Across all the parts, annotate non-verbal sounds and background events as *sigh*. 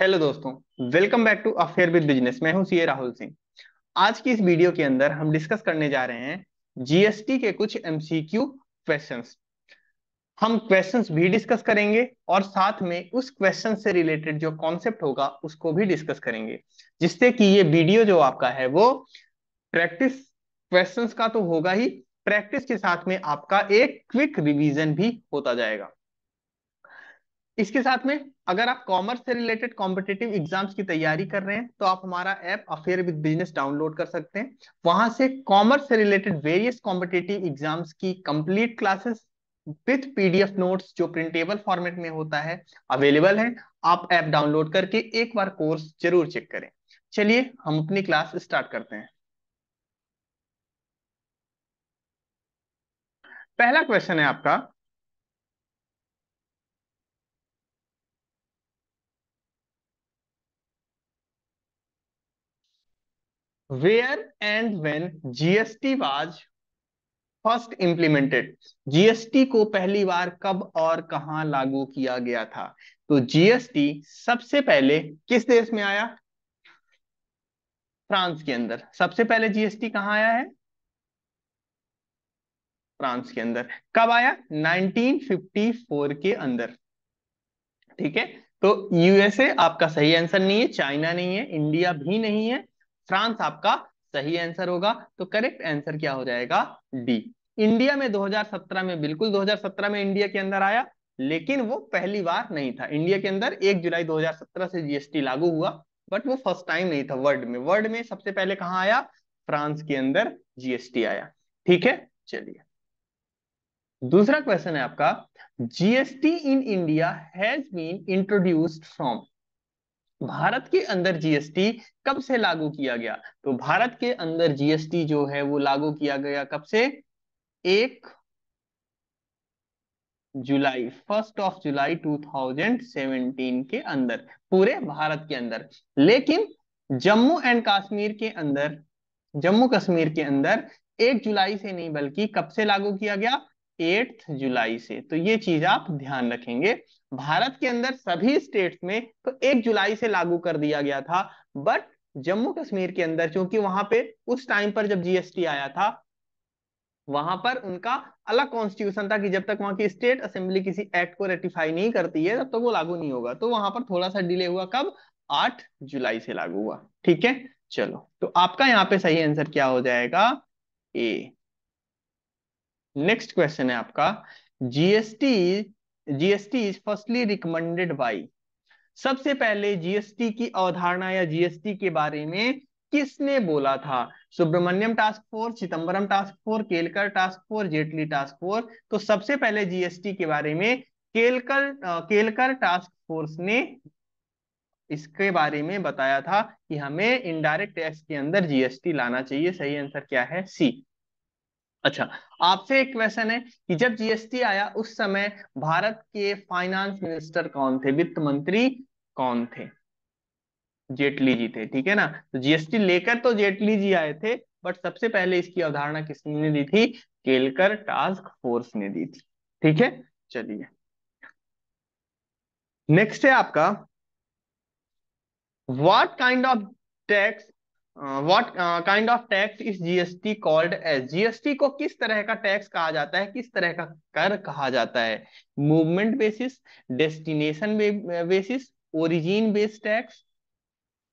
Hello दोस्तों welcome back to affair with business मैं हूं सीए राहुल सिंह आज की इस वीडियो के अंदर हम डिस्कस करने जा रहे हैं जीएसटी के कुछ एमसीक्यू क्वेश्चंस हम क्वेश्चंस भी डिस्कस करेंगे और साथ में उस क्वेश्चन से रिलेटेड जो कॉन्सेप्ट होगा उसको भी डिस्कस करेंगे जिससे कि ये वीडियो जो आपका है वो प्रैक्टिस क्वेश्चन का तो होगा ही प्रैक्टिस के साथ में आपका एक क्विक रिविजन भी होता जाएगा इसके साथ में अगर आप कॉमर्स से रिलेटेड कॉम्पिटेटिव एग्जाम्स की तैयारी कर रहे हैं तो आप हमारा app affair with business download कर सकते हैं वहां से कॉमर्स से रिलेटेड वेरियस कॉम्पिटेटिव एग्जाम्स की complete classes with PDF notes जो प्रिंटेबल फॉर्मेट में होता है अवेलेबल है आप ऐप डाउनलोड करके एक बार कोर्स जरूर चेक करें चलिए हम अपनी क्लास स्टार्ट करते हैं पहला क्वेश्चन है आपका where and when GST was first implemented GST को पहली बार कब और कहां लागू किया गया था तो जीएसटी सबसे पहले किस देश में आया फ्रांस के अंदर सबसे पहले जीएसटी कहां आया है फ्रांस के अंदर कब आया 1954 के अंदर ठीक है तो यूएसए आपका सही आंसर नहीं है चाइना नहीं है इंडिया भी नहीं है फ्रांस आपका सही आंसर होगा तो करेक्ट आंसर क्या हो जाएगा डी इंडिया में 2017 में बिल्कुल 2017 में इंडिया के अंदर आया लेकिन वो पहली बार नहीं था इंडिया के अंदर 1 जुलाई 2017 से जीएसटी लागू हुआ बट वो फर्स्ट टाइम नहीं था वर्ल्ड में वर्ल्ड में सबसे पहले कहा आया फ्रांस के अंदर जीएसटी आया ठीक है चलिए दूसरा क्वेश्चन है आपका GST in India has been introduced from Bharat के अंदर जीएसटी कब से लागू किया गया तो भारत के अंदर जीएसटी जो है वो लागू किया गया कब से एक जुलाई फर्स्ट ऑफ जुलाई 2017 के अंदर पूरे भारत के अंदर लेकिन जम्मू एंड कश्मीर के अंदर जम्मू कश्मीर के अंदर एक जुलाई से नहीं बल्कि कब से लागू किया गया एट्थ जुलाई से तो ये चीज आप ध्यान रखेंगे भारत के अंदर सभी स्टेट्स में तो एक जुलाई से लागू कर दिया गया था बट जम्मू कश्मीर के अंदर क्योंकि वहां पे उस टाइम पर जब जीएसटी आया था वहां पर उनका अलग कॉन्स्टिट्यूशन था कि जब तक वहां की स्टेट असेंबली किसी एक्ट को रेटिफाई नहीं करती है तब तक तो वो लागू नहीं होगा तो वहां पर थोड़ा सा डिले हुआ कब आठ जुलाई से लागू हुआ ठीक है चलो तो आपका यहाँ पे सही आंसर क्या हो जाएगा ए नेक्स्ट क्वेश्चन है आपका GST GST is firstly recommended by सबसे पहले जीएसटी की अवधारणा या जीएसटी के बारे में किसने बोला था Subramaniam task force Chidambaram task force Kelkar task force Jaitley task force तो सबसे पहले जीएसटी के बारे में केलकर केलकर टास्क फोर्स ने इसके बारे में बताया था कि हमें इनडायरेक्ट टैक्स के अंदर जीएसटी लाना चाहिए सही आंसर क्या है सी अच्छा आपसे एक क्वेश्चन है कि जब जीएसटी आया उस समय भारत के फाइनेंस मिनिस्टर कौन थे वित्त मंत्री कौन थे जेटली जी थे ठीक है ना तो जीएसटी लेकर तो जेटली जी आए थे बट सबसे पहले इसकी अवधारणा किसने दी थी केलकर टास्क फोर्स ने दी थी ठीक है चलिए नेक्स्ट है आपका what kind of tax what kind of tax is GST called as GST को किस तरह का टैक्स कहा जाता है किस तरह का कर कहा जाता है movement basis destination basis origin base tax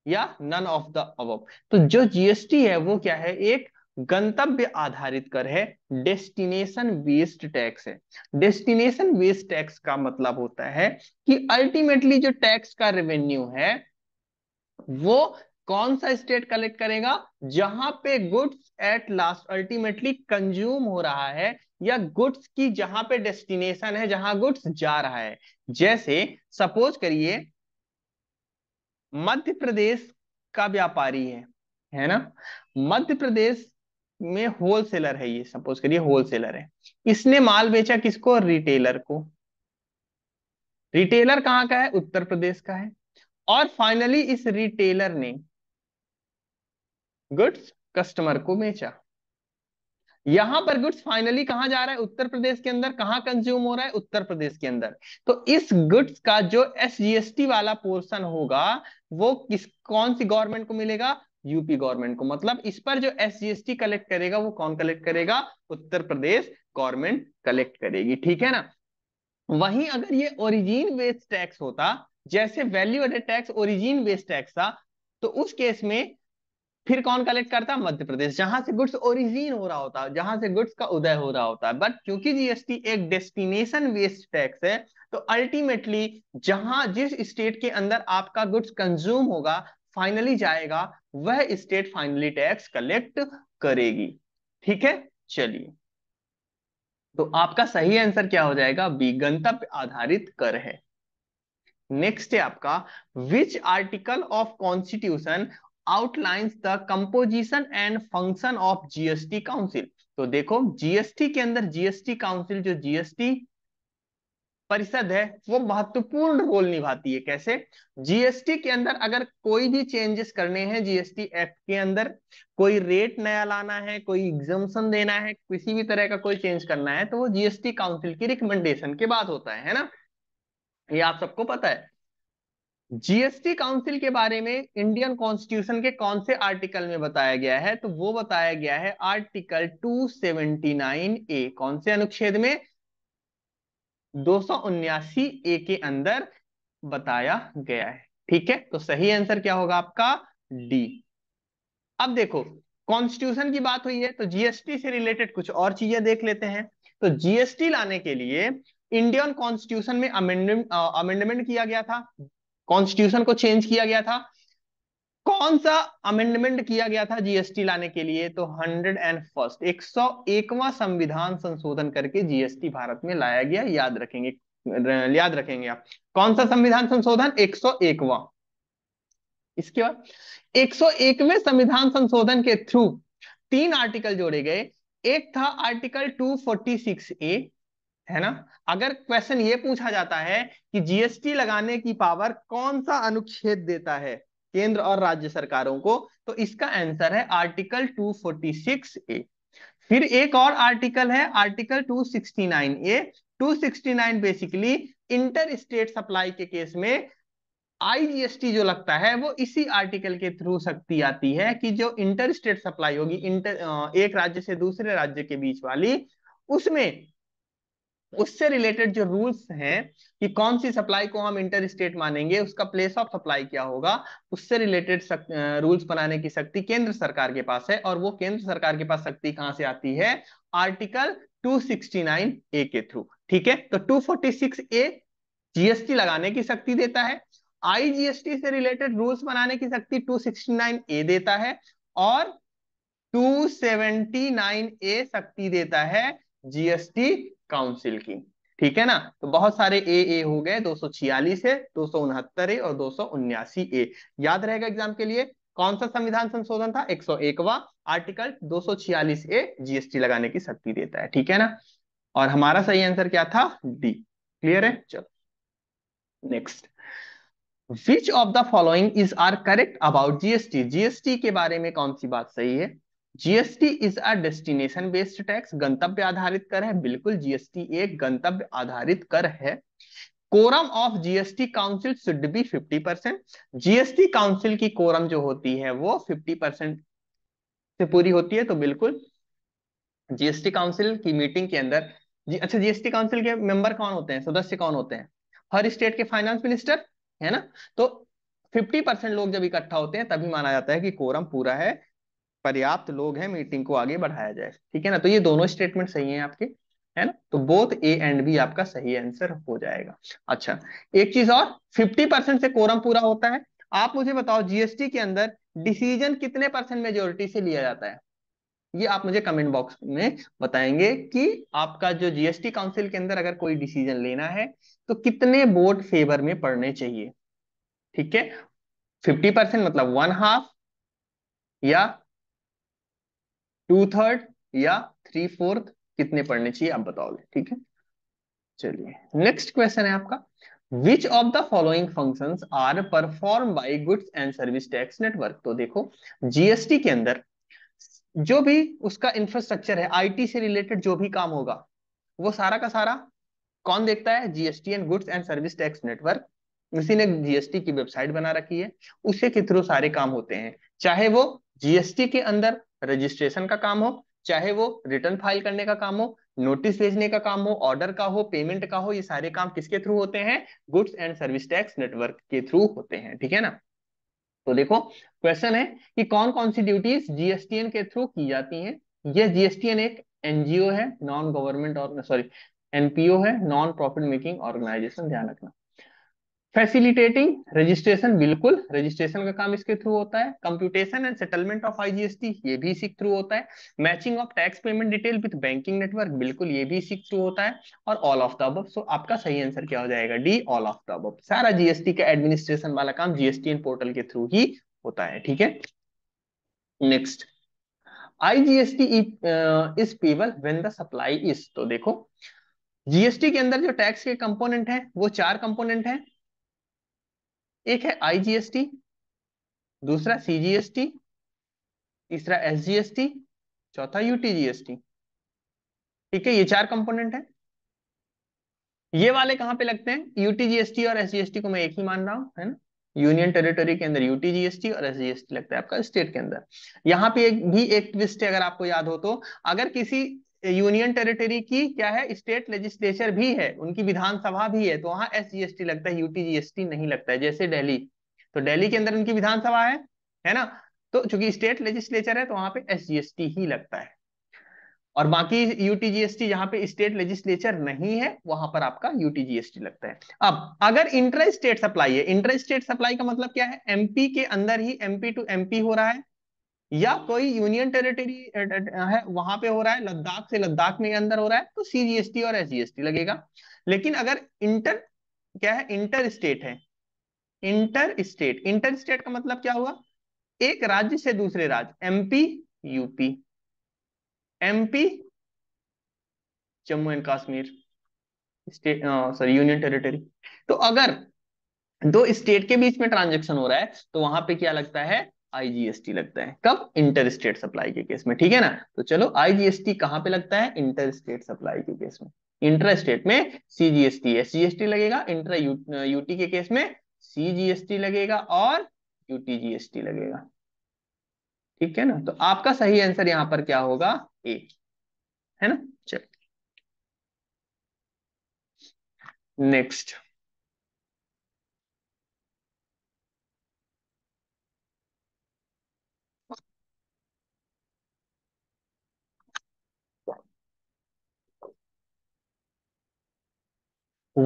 या नन ऑफ द अब तो जो जीएसटी है वो क्या है एक गंतव्य आधारित कर है डेस्टिनेशन बेस्ड टैक्स है डेस्टिनेशन बेस्ड टैक्स का मतलब होता है कि अल्टीमेटली जो टैक्स का रेवेन्यू है वो कौन सा स्टेट कलेक्ट करेगा जहां पे goods at last ultimately consume हो रहा है या गुड्स की जहां पे डेस्टिनेशन है जहां गुड्स जा रहा है जैसे सपोज करिए मध्य प्रदेश का व्यापारी है है ना मध्य प्रदेश में होलसेलर है ये सपोज करिए होलसेलर है इसने माल बेचा किसको रिटेलर को रिटेलर कहाँ का है उत्तर प्रदेश का है और फाइनली इस रिटेलर ने गुड्स कस्टमर को बेचा यहां पर गुड्स फाइनली कहा जा रहा है उत्तर प्रदेश के अंदर कहां कंज्यूम हो रहा है उत्तर प्रदेश के अंदर तो इस गुड्स का जो एस टी वाला पोर्शन होगा वो किस कौन सी गवर्नमेंट को मिलेगा यूपी गवर्नमेंट को मतलब इस पर जो एस टी कलेक्ट करेगा वो कौन कलेक्ट करेगा उत्तर प्रदेश गवर्नमेंट कलेक्ट करेगी ठीक है ना वहीं अगर ये ओरिजिन बेस्ड टैक्स होता जैसे value added tax origin based tax था तो उस केस में फिर कौन कलेक्ट करता है मध्य प्रदेश जहां से गुड्स ओरिजिन हो रहा होता है जहां से गुड्स का उदय हो रहा होता है बट क्योंकि जीएसटी एक डेस्टिनेशन बेस्ड टैक्स है तो अल्टीमेटली जहां जिस स्टेट के अंदर आपका गुड्स कंज्यूम होगा फाइनली जाएगा वह स्टेट फाइनली टैक्स कलेक्ट करेगी ठीक है चलिए तो आपका सही आंसर क्या हो जाएगा बी गंतव्य आधारित कर है नेक्स्ट है आपका which article of constitution outlines the composition and function of GST Council. तो देखो जीएसटी के अंदर जीएसटी काउंसिल जो जीएसटी परिषद है वो महत्वपूर्ण रोल निभाती है कैसे जीएसटी के अंदर अगर कोई भी चेंजेस करने हैं जीएसटी एक्ट के अंदर कोई रेट नया लाना है कोई एग्जामेशन देना है किसी भी तरह का कोई चेंज करना है तो वो जीएसटी काउंसिल की रिकमेंडेशन के बाद होता है, है ना ये आप सबको पता है जीएसटी काउंसिल के बारे में इंडियन कॉन्स्टिट्यूशन के कौन से आर्टिकल में बताया गया है तो वो बताया गया है आर्टिकल 279 ए कौन से अनुच्छेद में दो ए के अंदर बताया गया है ठीक है तो सही आंसर क्या होगा आपका डी अब देखो कॉन्स्टिट्यूशन की बात हुई है तो जीएसटी से रिलेटेड कुछ और चीजें देख लेते हैं तो जीएसटी लाने के लिए इंडियन कॉन्स्टिट्यूशन में अमेंडमेंट अमेंडमेंट किया गया था कॉन्स्टिट्यूशन को चेंज किया गया था कौन सा अमेंडमेंट किया गया था जीएसटी लाने के लिए तो हंड्रेड एंड फर्स्ट एक सौ एकवा संविधान संशोधन करके जीएसटी भारत में लाया गया याद रखेंगे याद रखेंगे आप कौन सा संविधान संशोधन एक सौ एकवा इसके बाद एक सौ एकवे संविधान संशोधन के थ्रू तीन आर्टिकल जोड़े गए एक था article two forty six A है ना अगर क्वेश्चन ये पूछा जाता है कि जीएसटी लगाने की पावर कौन सा अनुच्छेद देता है केंद्र और राज्य सरकारों को तो इसका आंसर है आर्टिकल 246 ए फिर एक और आर्टिकल है article 269 A 269 basically inter state supply के केस में आईजीएसटी जो लगता है वो इसी आर्टिकल के थ्रू शक्ति आती है कि जो इंटर स्टेट सप्लाई होगी इंटर एक राज्य से दूसरे राज्य के बीच वाली उसमें उससे रिलेटेड जो रूल्स हैं कि कौन सी सप्लाई को हम इंटर स्टेट मानेंगे उसका प्लेस ऑफ सप्लाई क्या होगा उससे रिलेटेड रूल्स बनाने की शक्ति केंद्र सरकार के पास है और वो केंद्र सरकार के पास शक्ति कहां से आती है आर्टिकल 269 ए के थ्रू ठीक है तो 246 ए जीएसटी लगाने की शक्ति देता है आईजीएसटी से रिलेटेड रूल्स बनाने की शक्ति टू ए देता है और टू ए शक्ति देता है जीएसटी काउंसिल की ठीक है ना तो बहुत सारे ए ए हो गए दो है दो ए और दो ए याद रहेगा एग्जाम के लिए कौन सा संविधान संशोधन था 101वां आर्टिकल छियालीस ए जीएसटी लगाने की शक्ति देता है ठीक है ना और हमारा सही आंसर क्या था डी क्लियर है चलो next which of the following is are correct about GST GST के बारे में कौन सी बात सही है GST is a destination based tax गंतव्य आधारित कर है बिल्कुल जीएसटी एक गंतव्य आधारित कर है quorum of GST council should be 50 percent GST council की कोरम जो होती है वो 50 परसेंट से पूरी होती है तो बिल्कुल जीएसटी काउंसिल की मीटिंग के अंदर जी, अच्छा जीएसटी काउंसिल के मेंबर कौन होते हैं सदस्य कौन होते हैं हर स्टेट के फाइनेंस मिनिस्टर है ना तो 50 परसेंट लोग जब इकट्ठा होते हैं तभी माना जाता है कि कोरम पूरा है पर्याप्त लोग हैं मीटिंग को आगे बढ़ाया जाए ठीक है ना तो ये दोनों स्टेटमेंट सही हैं आपके है ना तो बोथ ए एंड बी आपका सही आंसर हो जाएगा अच्छा एक चीज और 50 परसेंट से कोरम पूरा होता है आप मुझे बताओ जीएसटी के अंदर डिसीजन कितने परसेंट मेजोरिटी से लिया जाता है ये आप मुझे कमेंट बॉक्स में बताएंगे कि आपका जो जीएसटी काउंसिल के अंदर अगर कोई डिसीजन लेना है तो कितने वोट फेवर में पड़ने चाहिए ठीक है फिफ्टी परसेंट मतलब वन हाफ या टू थर्ड या थ्री फोर्थ कितने पढ़ने चाहिए आप बताओगे ठीक है चलिए नेक्स्ट क्वेश्चन है आपका which of the following function are perform by goods and service tax network तो देखो जीएसटी के अंदर जो भी उसका इंफ्रास्ट्रक्चर है आईटी से रिलेटेड जो भी काम होगा वो सारा का सारा कौन देखता है GST and goods and service tax network उसी ने जीएसटी की वेबसाइट बना रखी है उसे के थ्रू सारे काम होते हैं चाहे वो जीएसटी के अंदर रजिस्ट्रेशन का काम हो चाहे वो रिटर्न फाइल करने का काम हो नोटिस भेजने का काम हो ऑर्डर का हो पेमेंट का हो ये सारे काम किसके थ्रू होते हैं goods and service tax network के थ्रू होते हैं ठीक है ना तो देखो क्वेश्चन है कि कौन कौन सी ड्यूटीज जीएसटीएन के थ्रू की जाती हैं ये जीएसटीएन एक एनजीओ है नॉन गवर्नमेंट और सॉरी एनपीओ है नॉन प्रॉफिट मेकिंग ऑर्गेनाइजेशन ध्यान रखना फैसिलिटेटिंग रजिस्ट्रेशन बिल्कुल रजिस्ट्रेशन का काम इसके थ्रू होता है computation and settlement of IGST ये भी इसी थ्रू होता है matching of tax payment detail with banking network बिल्कुल ये भी इसी थ्रू होता है और ऑल ऑफ द अब सो आपका सही आंसर क्या हो जाएगा डी ऑल ऑफ द अब सारा जीएसटी का एडमिनिस्ट्रेशन वाला काम जीएसटी पोर्टल के थ्रू ही होता है ठीक है next IGST is payable when the supply is तो देखो जीएसटी के अंदर जो टैक्स के कंपोनेंट है वो चार कंपोनेंट है एक है आईजीएसटी दूसरा सीजीएसटी तीसरा एसजीएसटी चौथा यूटीजीएसटी ठीक है ये चार कंपोनेंट है ये वाले कहां पे लगते हैं यूटीजीएसटी और एसजीएसटी को मैं एक ही मान रहा हूं है ना यूनियन टेरिटरी के अंदर यूटीजीएसटी और एसजीएसटी लगता है आपका स्टेट के अंदर यहाँ पे एक भी एक ट्विस्ट है अगर आपको याद हो तो अगर किसी यूनियन टेरिटरी की क्या है स्टेट लेजिस्लेचर भी है उनकी विधानसभा भी है तो वहां एस जीएसटी लगता है यूटी जीएसटी नहीं लगता है जैसे दिल्ली तो दिल्ली के अंदर उनकी विधानसभा है है ना तो चूंकि स्टेट लेजिस्लेचर है तो वहां पे एस जीएसटी ही लगता है और बाकी यूटी जीएसटी जहां पे स्टेट लेजिस्लेचर नहीं है वहां पर आपका यूटीजीएसटी लगता है अब अगर इंटर स्टेट सप्लाई है इंटर स्टेट सप्लाई का मतलब क्या है एमपी के अंदर ही एमपी टू एमपी हो रहा है या कोई यूनियन टेरिटरी है वहां पे हो रहा है लद्दाख से लद्दाख में अंदर हो रहा है तो सीजीएसटी और एसजीएसटी लगेगा लेकिन अगर इंटर क्या है इंटर स्टेट है इंटर स्टेट इंटर स्टेट का मतलब क्या हुआ एक राज्य से दूसरे राज्य MP UP MP Jammu and Kashmir state sorry union territory तो अगर दो स्टेट के बीच में ट्रांजेक्शन हो रहा है तो वहां पे क्या लगता है आईजीएसटी लगता है कब इंटर स्टेट सप्लाई के केस में ठीक है ना तो चलो आईजीएसटी कहां पे लगता है इंटर स्टेट सप्लाई के केस में इंटर स्टेट में सीजीएसटी है सीजीएसटी लगेगा इंटर यूटी uh, के केस में सीजीएसटी लगेगा और यूटीजीएसटी लगेगा ठीक है ना तो आपका सही आंसर यहां पर क्या होगा ए है ना चलिए next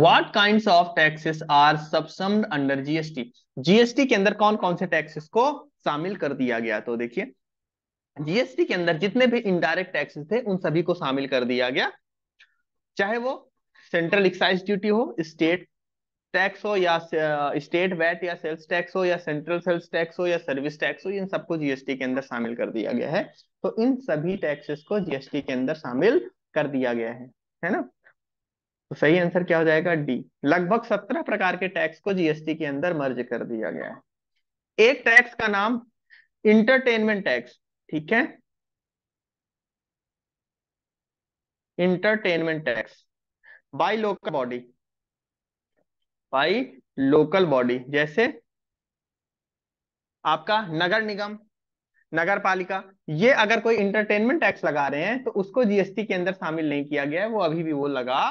what kind of taxes are subsume under GST GST के अंदर कौन कौन से टैक्सेस को शामिल कर दिया गया तो देखिए जीएसटी के अंदर जितने भी इनडायरेक्ट टैक्सेस थे उन सभी को शामिल कर दिया गया चाहे वो सेंट्रल एक्साइज ड्यूटी हो स्टेट टैक्स हो या स्टेट वैट या सेल्स टैक्स हो या सेंट्रल सेल्स टैक्स हो या सर्विस टैक्स हो इन सबको जीएसटी के अंदर शामिल कर दिया गया है तो इन सभी टैक्सेस को जीएसटी के अंदर शामिल कर दिया गया है है ना तो सही आंसर क्या हो जाएगा डी लगभग सत्रह प्रकार के टैक्स को जीएसटी के अंदर मर्ज कर दिया गया है एक टैक्स का नाम इंटरटेनमेंट टैक्स ठीक है entertainment tax by local body by local body जैसे आपका नगर निगम नगर पालिका ये अगर कोई इंटरटेनमेंट टैक्स लगा रहे हैं तो उसको जीएसटी के अंदर शामिल नहीं किया गया है वो अभी भी वो लगा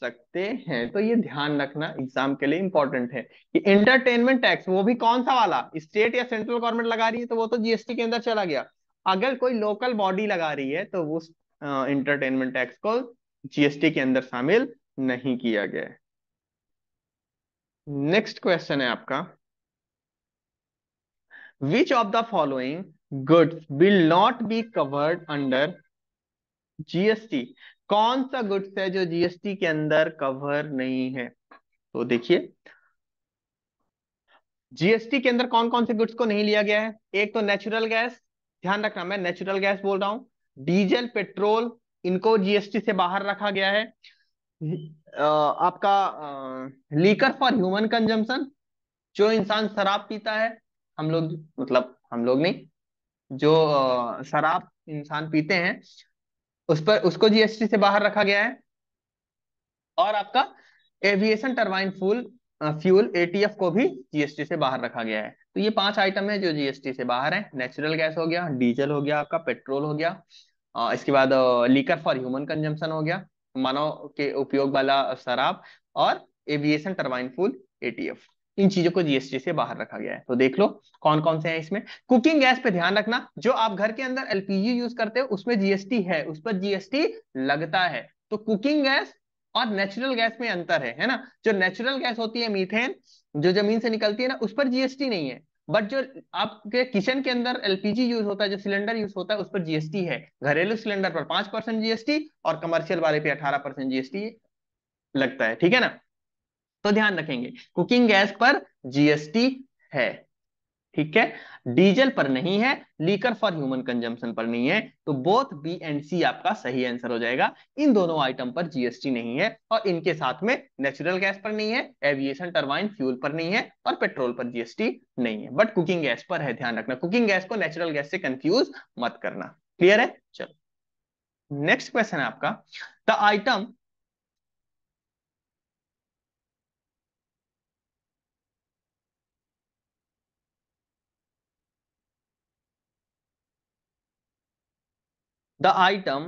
सकते हैं तो ये ध्यान रखना एग्जाम के लिए इंपॉर्टेंट है कि एंटरटेनमेंट टैक्स वो भी कौन सा वाला स्टेट या सेंट्रल गवर्नमेंट लगा रही है तो वो तो जीएसटी के अंदर चला गया अगर कोई लोकल बॉडी लगा रही है तो उस इंटरटेनमेंट टैक्स को जीएसटी के अंदर शामिल नहीं किया गया नेक्स्ट क्वेश्चन है आपका which of the following goods will not be covered under GST कौन सा गुड्स है जो जीएसटी के अंदर कवर नहीं है तो देखिए जीएसटी के अंदर कौन कौन से गुड्स को नहीं लिया गया है एक तो नेचुरल गैस ध्यान रखना मैं नेचुरल गैस बोल रहा हूं डीजल पेट्रोल इनको जीएसटी से बाहर रखा गया है आपका लीकर फॉर ह्यूमन कंजम्पन जो इंसान शराब पीता है हम लोग मतलब हम लोग नहीं जो शराब इंसान पीते हैं उस पर उसको जीएसटी से बाहर रखा गया है और आपका aviation turbine fuel fuel ATF को भी जीएसटी से बाहर रखा गया है तो ये पांच आइटम है जो जीएसटी से बाहर है नेचुरल गैस हो गया डीजल हो गया आपका पेट्रोल हो गया आ, इसके बाद लीकर फॉर ह्यूमन कंजम्पन हो गया मानव के उपयोग वाला शराब और एविएशन टर्बाइन फूल एटीएफ इन चीजों को जीएसटी से बाहर रखा गया है तो देख लो कौन कौन से हैं इसमें कुकिंग गैस पे ध्यान रखना जो आप घर के अंदर एलपीजी यूज करते हो उसमें जीएसटी है उस पर जीएसटी लगता है तो कुकिंग गैस और नेचुरल गैस में अंतर है है ना जो नेचुरल गैस होती है मीथेन जो जमीन से निकलती है ना उस पर जीएसटी नहीं है बट जो आपके किचन के अंदर एलपीजी यूज होता है जो सिलेंडर यूज होता है उस पर जीएसटी है घरेलू सिलेंडर पर पांच परसेंट जीएसटी और कमर्शियल वाले पे अठारह परसेंट जीएसटी लगता है ठीक है ना तो ध्यान रखेंगे कुकिंग गैस पर जीएसटी है ठीक है डीजल पर नहीं है लीकर फॉर ह्यूमन कंजम्पशन पर नहीं है तो बोथ बी एंड सी आपका सही आंसर हो जाएगा इन दोनों आइटम पर जीएसटी नहीं है और इनके साथ में नेचुरल गैस पर नहीं है एविएशन टर्बाइन फ्यूल पर नहीं है और पेट्रोल पर जीएसटी नहीं है बट कुकिंग गैस पर है ध्यान रखना कुकिंग गैस को नेचुरल गैस से कंफ्यूज मत करना क्लियर है चलो नेक्स्ट क्वेश्चन है आपका the item the item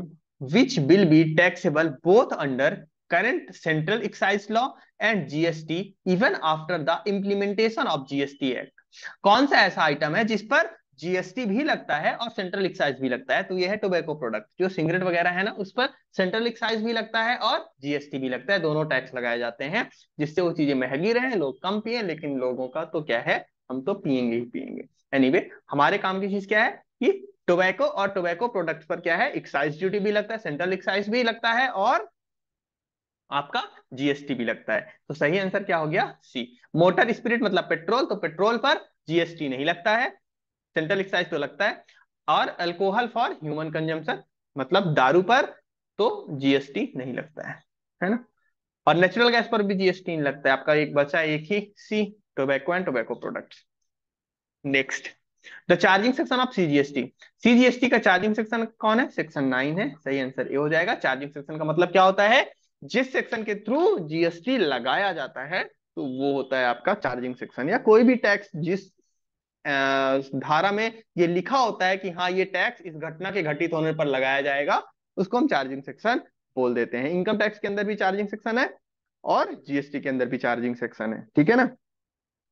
which will be taxable both under current central excise law and GST even after the implementation of GST Act. कौन सा ऐसा आइटम है जिस पर GST भी लगता है और सेंट्रल एक्साइज भी लगता है तो यह है टोबैको प्रोडक्ट जो सिगरेट वगैरह है ना उस पर सेंट्रल एक्साइज भी लगता है और जीएसटी भी लगता है दोनों टैक्स लगाए जाते हैं जिससे वो चीजें महंगी रहे लोग कम पिए लेकिन लोगों का तो क्या है हम तो पियेंगे ही पियेंगे एनीवे anyway, हमारे काम की चीज क्या है कि टोबैको और टोबैको प्रोडक्ट पर क्या है एक्साइज ड्यूटी भी लगता है सेंट्रल एक्साइज भी लगता है और आपका जीएसटी भी लगता है तो सही आंसर क्या हो गया सी मोटर स्पिरिट मतलब पेट्रोल तो पेट्रोल पर जीएसटी नहीं लगता है सेंट्रल एक्साइज तो लगता है और अल्कोहल फॉर ह्यूमन कंजम्पशन मतलब दारू पर तो जीएसटी नहीं लगता है है ना और नेचुरल गैस पर भी जीएसटी नहीं लगता है आपका एक बचा एक ही C tobacco and tobacco product next the charging section of CGST CGST का चार्जिंग सेक्शन कौन है सेक्शन नाइन है सही आंसर ए हो जाएगा चार्जिंग सेक्शन का मतलब क्या होता है जिस सेक्शन के थ्रू जीएसटी लगाया जाता है तो वो होता है आपका चार्जिंग सेक्शन या कोई भी टैक्स जिस धारा में ये लिखा होता है कि हाँ ये टैक्स इस घटना के घटित होने पर लगाया जाएगा उसको हम चार्जिंग सेक्शन बोल देते हैं इनकम टैक्स के अंदर भी चार्जिंग सेक्शन है और जीएसटी के अंदर भी चार्जिंग सेक्शन है ठीक है ना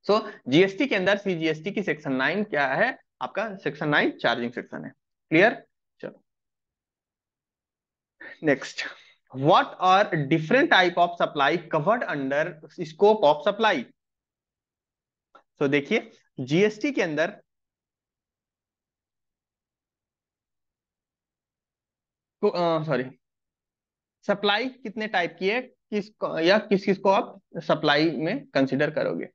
सो जीएसटी के अंदर सीजीएसटी की सेक्शन नाइन क्या है आपका सेक्शन नाइन चार्जिंग सेक्शन है क्लियर चलो next what are different type of supply covered under scope of supply so देखिए जीएसटी के अंदर सॉरी तो, सप्लाई कितने टाइप की है किस या किस किस को आप सप्लाई में कंसिडर करोगे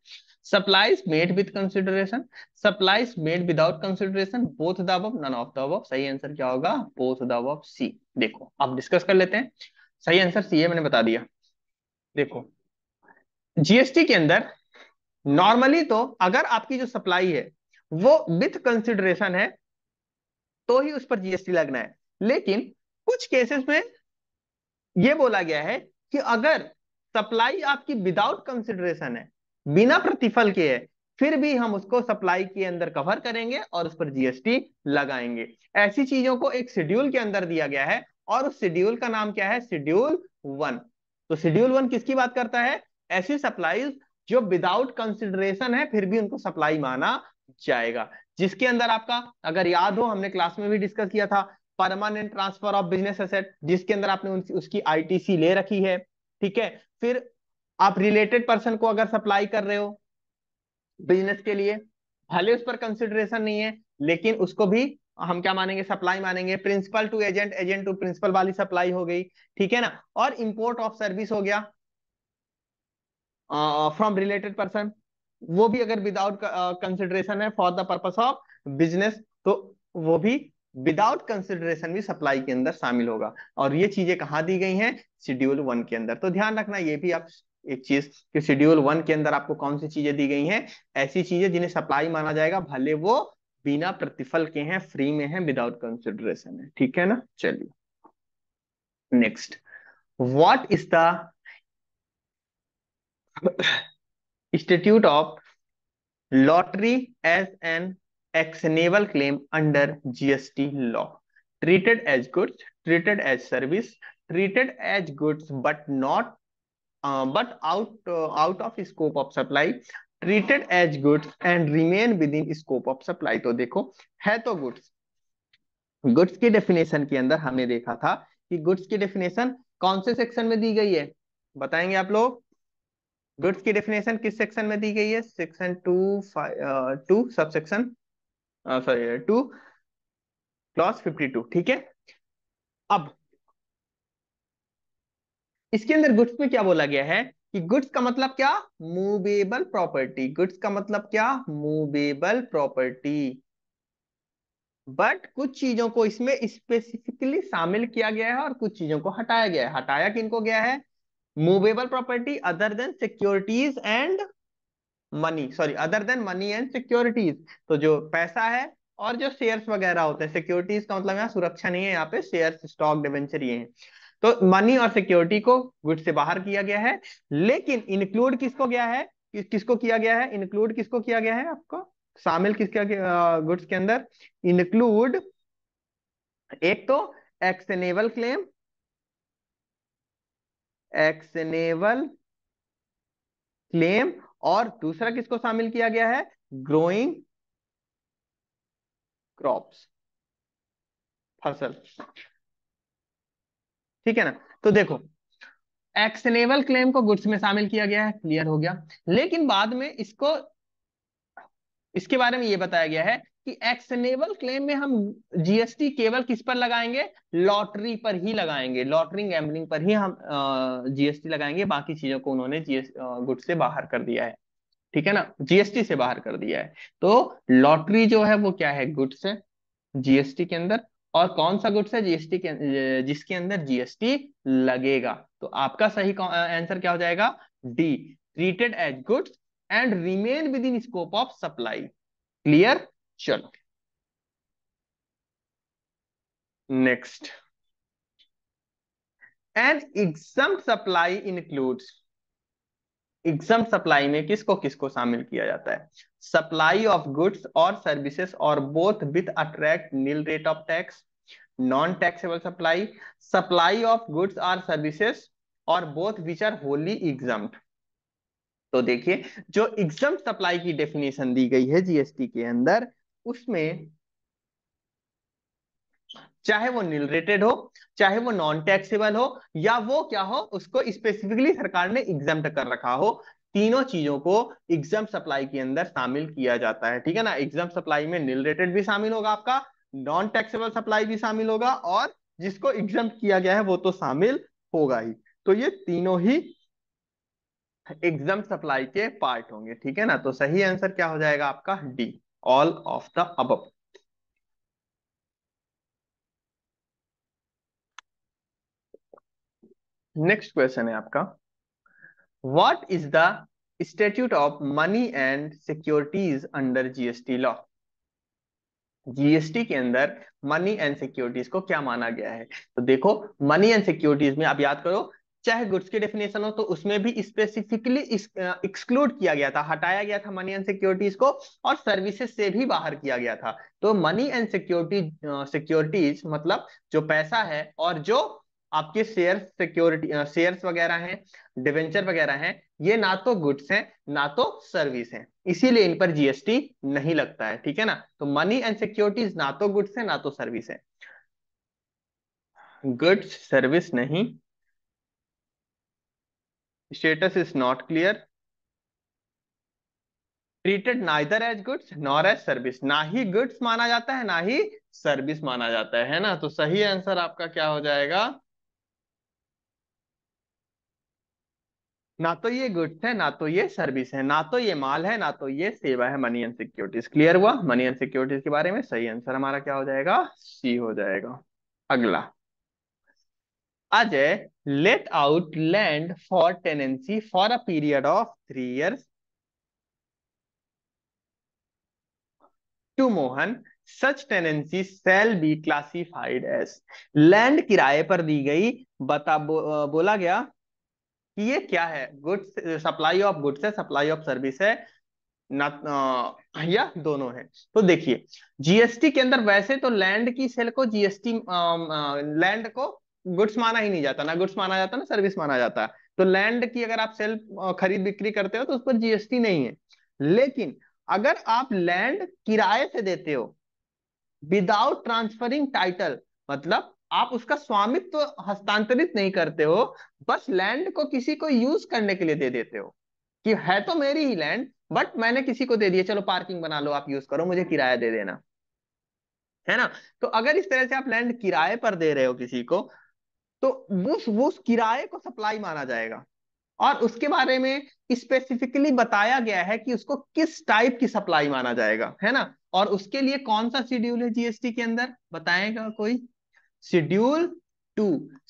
supplies made with consideration supplies made without consideration both the above none answer क्या होगा बोथ दी देखो आप डिस्कस कर लेते हैं सही आंसर सी है मैंने बता दिया देखो जीएसटी के अंदर नॉर्मली तो अगर आपकी जो सप्लाई है वो विथ कंसिडरेशन है तो ही उस पर जीएसटी लगना है लेकिन कुछ केसेस में ये बोला गया है कि अगर सप्लाई आपकी विदाउट कंसिडरेशन है बिना प्रतिफल के है फिर भी हम उसको सप्लाई के अंदर कवर करेंगे और उस पर जीएसटी लगाएंगे ऐसी चीजों को एक शेड्यूल के अंदर दिया गया है और उस शेड्यूल का नाम क्या है शेड्यूल वन तो शेड्यूल वन किसकी बात करता है ऐसी सप्लाईज जो विदाउट कंसिडरेशन है फिर भी उनको सप्लाई माना जाएगा जिसके अंदर आपका अगर याद हो हमने क्लास में भी डिस्कस किया था permanent transfer of business asset जिसके अंदर आपने उसकी आईटीसी ले रखी है ठीक है फिर आप रिलेटेड पर्सन को अगर सप्लाई कर रहे हो बिजनेस के लिए भले उस पर कंसिडरेशन नहीं है लेकिन उसको भी हम क्या मानेंगे सप्लाई मानेंगे principal to agent agent to principal वाली सप्लाई हो गई ठीक है ना और इंपोर्ट ऑफ सर्विस हो गया फ्रॉम रिलेटेड पर्सन वो भी अगर विदाउट कंसिडरेशन uh, है for the purpose of business तो वो भी विदाउट कंसिडरेशन भी सप्लाई के अंदर शामिल होगा और ये चीजें कहाँ दी गई हैं शेड्यूल वन के अंदर तो ध्यान रखना ये भी आप एक चीज कि शेड्यूल वन के अंदर आपको कौन सी चीजें दी गई हैं ऐसी चीजें जिन्हें सप्लाई माना जाएगा भले वो बिना प्रतिफल के हैं फ्री में हैं विदाउट कंसिडरेशन है ठीक है ना चलिए next what is the institute of lottery as an actionable claim under GST law treated as goods treated as service treated as goods but not but out out of scope of supply treated as goods and remain within scope of supply तो देखो है तो goods goods की definition के अंदर हमने देखा था कि गुड्स की डेफिनेशन कौन से सेक्शन में दी गई है बताएंगे आप लोग गुड्स की डेफिनेशन किस सेक्शन में दी गई है section two five two subsection sorry two clause fifty two ठीक है अब इसके अंदर गुड्स में क्या बोला गया है कि गुड्स का मतलब क्या मूवेबल प्रॉपर्टी गुड्स का मतलब क्या मूवेबल प्रॉपर्टी बट कुछ चीजों को इसमें स्पेसिफिकली शामिल किया गया है और कुछ चीजों को हटाया गया है हटाया किनको गया है movable property other than securities and money sorry other than money and securities तो जो पैसा है और जो शेयर्स वगैरह होते हैं सिक्योरिटीज का मतलब यहाँ सुरक्षा नहीं है यहाँ पे शेयर्स स्टॉक डिवेंचर ये हैं तो मनी और सिक्योरिटी को गुड से बाहर किया गया है लेकिन इंक्लूड किसको गया है किसको किया गया है इंक्लूड किसको किया गया है आपको शामिल किसका गुड्स के अंदर इंक्लूड एक तो एक्सनेबल क्लेम एक्सनेबल क्लेम और दूसरा किसको शामिल किया गया है ग्रोइंग क्रॉप्स फसल ठीक है ना तो देखो एक्सनेबल क्लेम को गुड्स में शामिल किया गया है क्लियर हो गया लेकिन बाद में इसको इसके बारे में ये बताया गया है कि एक्सनेबल क्लेम में हम जीएसटी केवल किस पर लगाएंगे लॉटरी पर ही लगाएंगे लॉटरी गैम्बलिंग पर ही हम जीएसटी लगाएंगे बाकी चीजों को उन्होंने जीएस गुड से बाहर कर दिया है ठीक है ना जीएसटी से बाहर कर दिया है तो लॉटरी जो है वो क्या है गुड्स है जीएसटी के अंदर और कौन सा गुड्स है जीएसटी के जिसके अंदर जीएसटी लगेगा तो आपका सही आंसर क्या हो जाएगा D treated as goods and remain within scope of supply clear चलो next and exempt supply includes exempt supply में किसको किसको शामिल किया जाता है सप्लाई ऑफ गुड्स और सर्विसेज और both with attract nil rate of tax non taxable supply supply of goods और सर्विसेस और both which are wholly exempt तो देखिए जो एग्जाम सप्लाई की डेफिनेशन दी गई है जीएसटी के अंदर उसमें चाहे वो निलरेटेड रेटेड हो चाहे वो नॉन टैक्सेबल हो या वो क्या हो उसको स्पेसिफिकली सरकार ने एग्जाम कर रखा हो तीनों चीजों को एग्जाम सप्लाई के अंदर शामिल किया जाता है ठीक है ना एग्जाम सप्लाई में नील रेटेड भी शामिल होगा आपका नॉन टैक्सेबल सप्लाई भी शामिल होगा और जिसको एग्जाम किया गया है वो तो शामिल होगा ही तो ये तीनों ही एग्जाम सप्लाई के पार्ट होंगे ठीक है ना तो सही आंसर क्या हो जाएगा आपका डी ऑल ऑफ द अब नेक्स्ट क्वेश्चन है आपका what is the statute of money and securities under GST law GST के अंदर मनी एंड सिक्योरिटीज को क्या माना गया है तो देखो मनी एंड सिक्योरिटीज में आप याद करो चाहे गुड्स की डेफिनेशन हो तो उसमें भी स्पेसिफिकली एक्सक्लूड किया गया था हटाया गया था मनी एंड सिक्योरिटीज को और सर्विसेज से भी बाहर किया गया था तो मनी एंड सिक्योरिटी सिक्योरिटीज मतलब जो पैसा है और जो आपके शेयर सिक्योरिटी शेयर वगैरह हैं डिवेंचर वगैरह हैं ये ना तो गुड्स हैं ना तो सर्विस हैं इसीलिए इन पर जीएसटी नहीं लगता है ठीक है ना तो मनी एंड सिक्योरिटीज ना तो गुड्स है ना तो सर्विस है गुड्स सर्विस नहीं status is not clear treated neither as goods nor as service ना ही गुड्स माना जाता है ना ही सर्विस माना जाता है ना तो सही आंसर आपका क्या हो जाएगा ना तो ये गुड्स है ना तो ये सर्विस है ना तो ये माल है ना तो ये सेवा है मनी एंड सिक्योरिटीज क्लियर हुआ मनी एंड सिक्योरिटीज के बारे में सही आंसर हमारा क्या हो जाएगा सी हो जाएगा अगला Ajay let out land for tenancy for a period of three years to Mohan such tenancy shall be classified as land किराए पर दी गई बता बो, बोला गया कि ये क्या है गुड्स सप्लाई ऑफ गुड्स है सप्लाई ऑफ सर्विस है ना uh, या दोनों है तो देखिए जीएसटी के अंदर वैसे तो लैंड की सेल को जीएसटी लैंड um, uh, को गुड्स माना ही नहीं जाता ना गुड्स माना जाता ना सर्विस माना जाता है तो लैंड की अगर आप सेल uh, खरीद बिक्री करते हो तो उस पर जीएसटी नहीं है लेकिन अगर आप लैंड किराए से देते हो विदाउट ट्रांसफरिंग टाइटल मतलब आप उसका स्वामित्व तो हस्तांतरित नहीं करते हो बस लैंड को किसी को यूज करने के लिए दे देते हो कि है तो मेरी ही लैंड बट मैंने किसी को दे दिया चलो पार्किंग बना लो आप यूज करो मुझे किराया दे देना है ना तो अगर इस तरह से आप लैंड किराए पर दे रहे हो किसी को तो उस उस किराए को सप्लाई माना जाएगा और उसके बारे में स्पेसिफिकली बताया गया है कि उसको किस टाइप की सप्लाई माना जाएगा है ना और उसके लिए कौन सा शेड्यूल है जीएसटी के अंदर बताएगा कोई शेड्यूल टू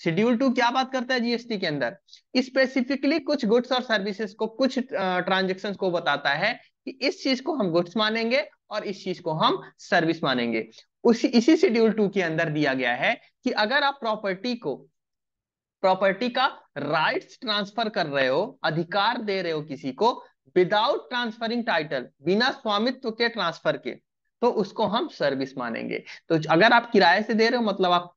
शेड्यूल टू क्या बात करता है जीएसटी के अंदर स्पेसिफिकली कुछ गुड्स और सर्विसेज को कुछ ट्रांजेक्शन को बताता है कि इस चीज को हम गुड्स मानेंगे और इस चीज को हम सर्विस मानेंगे उसी इसी शेड्यूल टू के अंदर दिया गया है कि अगर आप प्रॉपर्टी को प्रॉपर्टी का राइट्स ट्रांसफर कर रहे हो अधिकार दे रहे हो किसी को विदाउट ट्रांसफरिंग टाइटल बिना स्वामित्व के ट्रांसफर के तो उसको हम सर्विस मानेंगे तो अगर आप किराए से दे रहे हो मतलब आप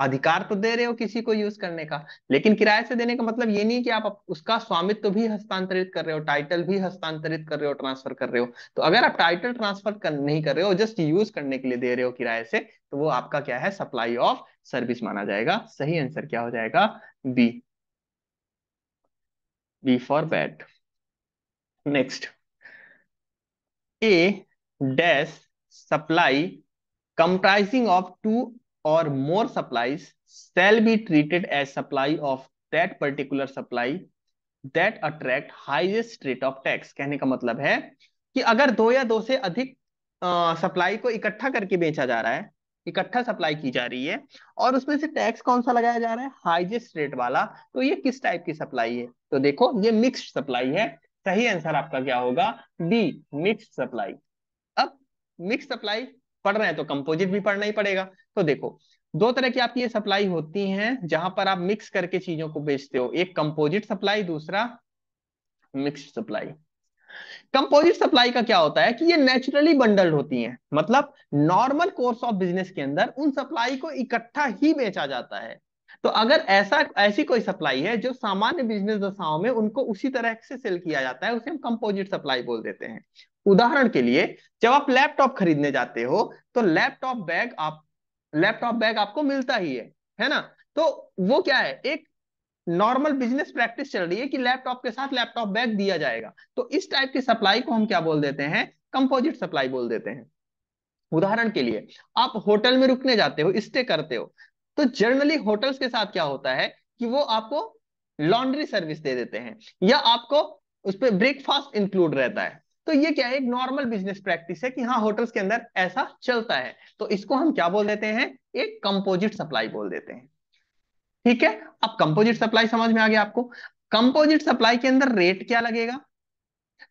अधिकार तो दे रहे हो किसी को यूज करने का लेकिन किराए से देने का मतलब ये नहीं कि आप उसका स्वामित्व तो भी हस्तांतरित कर रहे हो टाइटल भी हस्तांतरित कर रहे हो ट्रांसफर कर रहे हो तो अगर आप टाइटल ट्रांसफर कर, नहीं कर रहे हो जस्ट यूज करने के लिए दे रहे हो किराए से तो वो आपका क्या है सप्लाई ऑफ सर्विस माना जाएगा सही आंसर क्या हो जाएगा B B for bat next A dash supply comprising of two or more supplies shall be treated as supply of that particular supply that attract highest rate of tax कहने का मतलब है कि अगर दो या दो से अधिक सप्लाई को इकट्ठा करके बेचा जा रहा है इकट्ठा सप्लाई की जा रही है और उसमें से टैक्स कौन सा लगाया जा रहा है हाइजेस्ट रेट वाला तो ये किस टाइप की सप्लाई है तो देखो ये मिक्स्ड सप्लाई है सही आंसर आपका क्या होगा बी मिक्स्ड सप्लाई अब मिक्स्ड सप्लाई पढ़ रहे हैं तो कंपोजिट भी पढ़ना ही पड़ेगा तो देखो दो तरह की आपकी ये सप्लाई होती हैं जहां पर आप मिक्स करके चीजों को बेचते हो एक कंपोजिट सप्लाई दूसरा मिक्स सप्लाई कंपोजिट सप्लाई का क्या होता है कि ये नेचुरली बंडल्ड होती हैं मतलब नॉर्मल कोर्स ऑफ बिजनेस के अंदर उन सप्लाई को इकट्ठा ही बेचा जाता है तो अगर ऐसा ऐसी कोई सप्लाई है जो सामान्य बिजनेस दशाओं में उनको उसी तरह से सेल किया जाता है उसे हम कंपोजिट सप्लाई बोल देते हैं उदाहरण के लिए जब आप लैपटॉप खरीदने जाते हो तो लैपटॉप बैग आप लैपटॉप बैग आपको मिलता ही है है ना तो वो क्या है एक नॉर्मल बिजनेस प्रैक्टिस चल रही है कि लैपटॉप के साथ लैपटॉप बैग दिया जाएगा तो इस टाइप की सप्लाई को हम क्या बोल देते हैं कंपोजिट सप्लाई बोल देते हैं उदाहरण के लिए आप होटल में रुकने जाते हो स्टे करते हो तो जनरली होटल्स के साथ क्या होता है कि वो आपको लॉन्ड्री सर्विस दे देते हैं या आपको उस पर ब्रेकफास्ट इंक्लूड रहता है तो ये क्या है एक नॉर्मल बिजनेस प्रैक्टिस है कि हाँ होटल्स के अंदर ऐसा चलता है तो इसको हम क्या बोल देते हैं एक कंपोजिट सप्लाई बोल देते हैं ठीक है अब कंपोजिट सप्लाई समझ में आ गया आपको कंपोजिट सप्लाई के अंदर रेट क्या लगेगा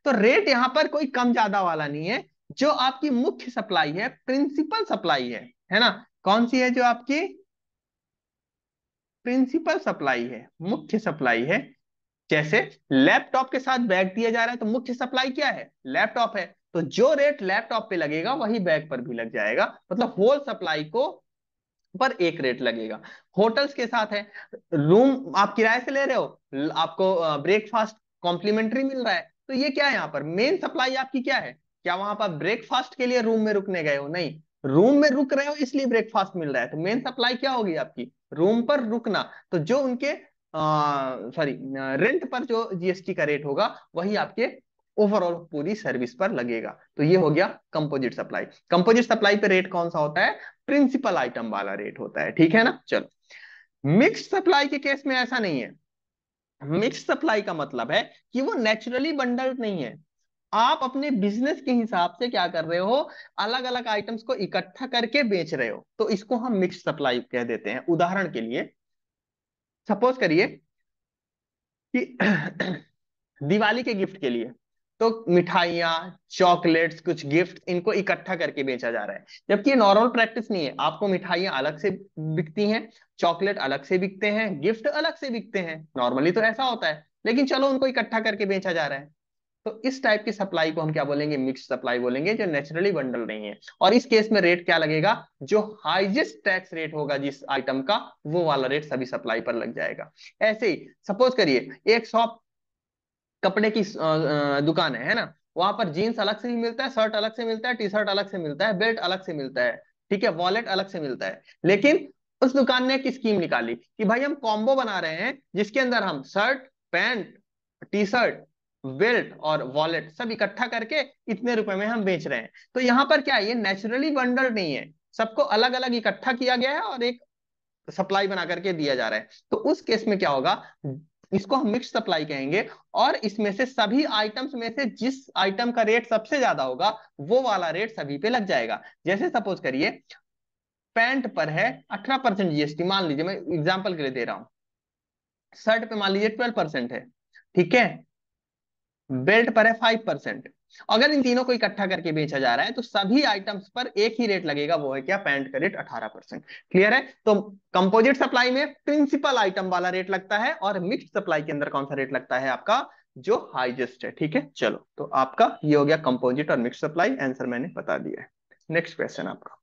तो रेट यहां पर कोई कम ज्यादा वाला नहीं है जो आपकी मुख्य सप्लाई है प्रिंसिपल सप्लाई है है ना कौन सी है जो आपकी प्रिंसिपल सप्लाई है मुख्य सप्लाई है जैसे लैपटॉप के साथ बैग दिया जा रहा है तो मुख्य सप्लाई क्या है लैपटॉप है तो जो रेट लैपटॉप पे लगेगा वही बैग पर भी लग जाएगा मतलब होल सप्लाई को पर एक रेट लगेगा होटल्स के साथ है रूम आप किराए से ले रहे हो आपको ब्रेकफास्ट कॉम्प्लीमेंट्री मिल रहा है तो ये क्या है यहाँ पर मेन सप्लाई आपकी क्या है क्या वहां पर ब्रेकफास्ट के लिए रूम में रुकने गए हो नहीं रूम में रुक रहे हो इसलिए ब्रेकफास्ट मिल रहा है तो मेन सप्लाई क्या होगी आपकी रूम पर रुकना तो जो उनके सॉरी रेंट पर जो जीएसटी का रेट होगा वही आपके ओवरऑल पूरी सर्विस पर लगेगा तो ये हो गया कंपोजिट सप्लाई कंपोजिट सप्लाई पे रेट कौन सा होता है प्रिंसिपल आइटम वाला रेट होता है ठीक है ना चलो मिक्स सप्लाई के केस में ऐसा नहीं है मिक्स सप्लाई का मतलब है कि वो नेचुरली बंडल्ड नहीं है आप अपने बिजनेस के हिसाब से क्या कर रहे हो अलग अलग आइटम्स को इकट्ठा करके बेच रहे हो तो इसको हम मिक्स सप्लाई कह देते हैं उदाहरण के लिए सपोज करिए कि *clears throat* दिवाली के गिफ्ट के लिए तो मिठाइयाँ चॉकलेट्स कुछ गिफ्ट इनको इकट्ठा करके बेचा जा रहा है जबकि ये नॉर्मल प्रैक्टिस नहीं है आपको मिठाइयाँ अलग से बिकती हैं चॉकलेट अलग से बिकते हैं गिफ्ट अलग से बिकते हैं नॉर्मली तो ऐसा होता है लेकिन चलो उनको इकट्ठा करके बेचा जा रहा है तो इस टाइप की सप्लाई को हम क्या बोलेंगे मिक्स सप्लाई बोलेंगे जो नेचुरली बंडल नहीं है और इस केस में रेट क्या लगेगा जो हाईएस्ट टैक्स रेट होगा जिस आइटम का वो वाला रेट सभी सप्लाई पर लग जाएगा ऐसे ही सपोज करिए एक शॉप कपड़े की दुकान है, है ना वहां पर जीन्स अलग से ही मिलता है शर्ट अलग से मिलता है टी शर्ट अलग से मिलता है बेल्ट अलग से मिलता है ठीक है वॉलेट अलग से मिलता है लेकिन उस दुकान ने एक स्कीम निकाली कि भाई हम कॉम्बो बना रहे हैं जिसके अंदर हम shirt pant T shirt belt और वॉलेट सब इकट्ठा करके इतने रुपए में हम बेच रहे हैं तो यहाँ पर क्या है ये नेचुरली बंडल नहीं है सबको अलग अलग इकट्ठा किया गया है और एक सप्लाई बना करके दिया जा रहा है तो उस केस में क्या होगा इसको हम मिक्स सप्लाई कहेंगे और इसमें से सभी आइटम्स में से जिस आइटम का रेट सबसे ज्यादा होगा वो वाला रेट सभी पे लग जाएगा जैसे सपोज करिए पैंट पर है अठारह परसेंट जीएसटी मान लीजिए मैं एग्जाम्पल के लिए दे रहा हूँ शर्ट पे मान लीजिए ट्वेल्व परसेंट है ठीक है बेल्ट पर है फाइव परसेंट अगर इन तीनों को इकट्ठा करके बेचा जा रहा है तो सभी आइटम्स पर एक ही रेट लगेगा वो है क्या पैंट का रेट अठारह परसेंट क्लियर है तो कंपोजिट सप्लाई में प्रिंसिपल आइटम वाला रेट लगता है और मिक्स सप्लाई के अंदर कौन सा रेट लगता है आपका जो हाइजेस्ट है ठीक है चलो तो आपका ये हो गया कंपोजिट और मिक्स सप्लाई आंसर मैंने बता दिया है नेक्स्ट क्वेश्चन आपका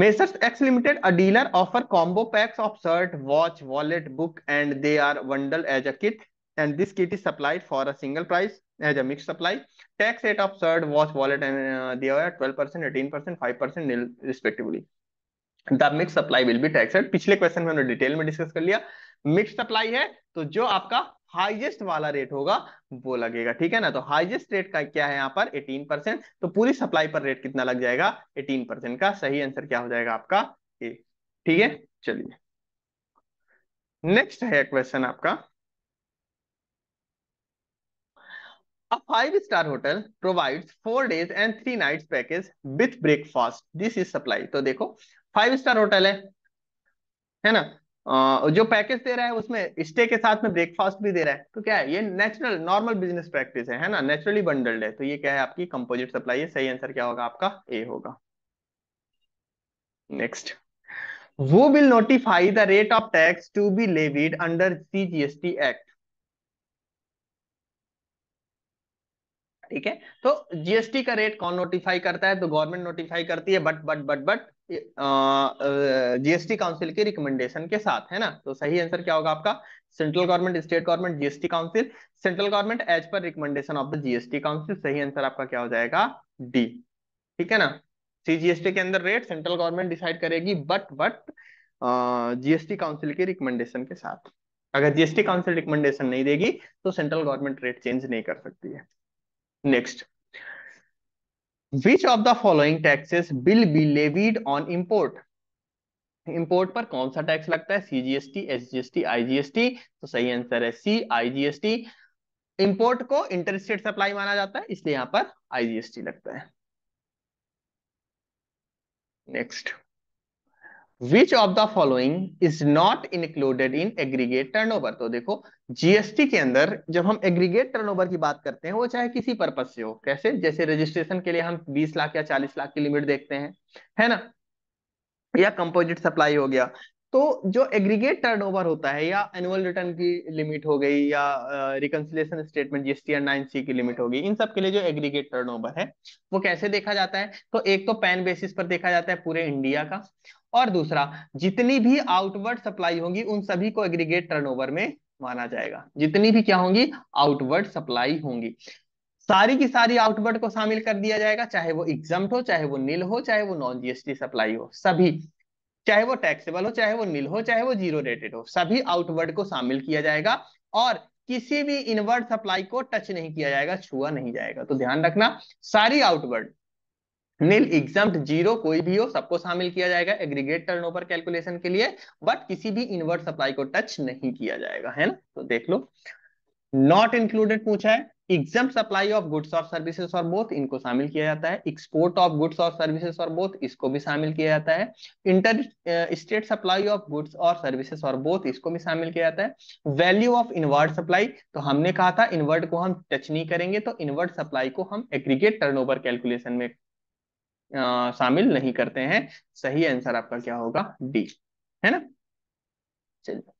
messrs X limited a dealer offer combo packs of shirt watch wallet book and they are bundled as a kit and this kit is supplied for a single price as a mixed supply. Tax rate of third watch wallet and uh, they are 12%, 18%, 5% nil respectively. the mixed supply will be taxed पिछले question में हमने detail में discuss कर लिया mixed supply है तो जो आपका हाईएस्ट वाला रेट होगा वो लगेगा ठीक है ना तो हाईएस्ट रेट का क्या है यहाँ पर 18 परसेंट तो पूरी सप्लाई पर रेट कितना लग जाएगा 18 परसेंट का सही आंसर क्या हो जाएगा आपका ए ठीक है चलिए नेक्स्ट है क्वेश्चन आपका A five-star hotel provides four days and three nights package with breakfast. This is supply. तो देखो फाइव स्टार होटल है है ना जो पैकेज दे रहा है उसमें स्टे के साथ में ब्रेकफास्ट भी दे रहा है तो क्या है ये नेचुरल नॉर्मल बिजनेस प्रैक्टिस है है ना नेचुरली बंडल्ड है तो ये क्या है आपकी कंपोजिट सप्लाई है सही आंसर क्या होगा आपका ए होगा next who will notify the rate of tax to be levied under C G S T act ठीक है तो जीएसटी का रेट कौन नोटिफाई करता है तो गवर्नमेंट नोटिफाई करती है but but but but GST council की रिकमेंडेशन के साथ है ना तो सही आंसर क्या होगा आपका central government state government GST council central government as पर recommendation of the GST council सही आंसर आपका क्या हो जाएगा डी ठीक है ना सीजीएसटी के अंदर रेट सेंट्रल गवर्नमेंट डिसाइड करेगी बट बट जीएसटी काउंसिल के रिकमेंडेशन के साथ अगर जीएसटी काउंसिल रिकमेंडेशन नहीं देगी तो सेंट्रल गवर्नमेंट रेट चेंज नहीं कर सकती है next which of the following taxes will be levied on import import पर कौन सा टैक्स लगता है सीजीएसटी एसजीएसटी आईजीएसटी तो सही आंसर है सी आईजीएसटी इंपोर्ट को इंटरस्टेट सप्लाई माना जाता है इसलिए यहां पर आईजीएसटी लगता है next which of the following is not included in aggregate turnover तो देखो जीएसटी के अंदर जब हम एग्रीगेट टर्नओवर की बात करते हैं वो चाहे किसी पर्पज से हो कैसे जैसे रजिस्ट्रेशन के लिए हम 20 लाख या 40 लाख की लिमिट देखते हैं है ना या कंपोजिट सप्लाई हो गया तो जो एग्रीगेट टर्नओवर होता है या एनुअल रिटर्न की लिमिट हो गई या रिकनसिलेशन स्टेटमेंट जीएसटी और नाइन सी की लिमिट होगी इन सब के लिए जो एग्रीगेट टर्नओवर है वो कैसे देखा जाता है तो एक तो पैन बेसिस पर देखा जाता है पूरे इंडिया का और दूसरा जितनी भी आउटवर्ड सप्लाई होगी उन सभी को एग्रीगेट टर्नओवर में माना जाएगा जितनी भी क्या होंगी आउटवर्ड सप्लाई होंगी सारी की सारी आउटवर्ड को शामिल कर दिया जाएगा चाहे वो एग्जाम हो चाहे वो नील हो चाहे वो नॉन जीएसटी सप्लाई हो सभी चाहे वो टैक्सेबल हो चाहे वो नील हो चाहे वो जीरो रेटेड हो सभी आउटवर्ड को शामिल किया जाएगा और किसी भी इनवर्ड सप्लाई को टच नहीं किया जाएगा छुआ नहीं जाएगा तो ध्यान रखना सारी आउटवर्ड नील एग्जाम जीरो कोई भी हो सबको शामिल किया जाएगा एग्रीगेट टर्नओवर कैलकुलेशन के लिए बट किसी भी इनवर्ट सप्लाई को टच नहीं किया जाएगा है ना तो देख लो नॉट इंक्लूडेड पूछा है एग्जाम सप्लाई ऑफ गुड्स और सर्विसेज और बोथ इनको शामिल किया जाता है एक्सपोर्ट ऑफ गुड्स और सर्विसेज और बोथ इसको भी शामिल किया जाता है inter state supply of goods और सर्विसेज और बोथ इसको भी शामिल किया जाता है वैल्यू ऑफ इनवर्ड सप्लाई तो हमने कहा था इनवर्ड को हम टच नहीं करेंगे तो इनवर्ड सप्लाई को हम एग्रीगेट टर्न कैलकुलेशन में शामिल नहीं करते हैं सही आंसर आपका क्या होगा डी है ना चलिए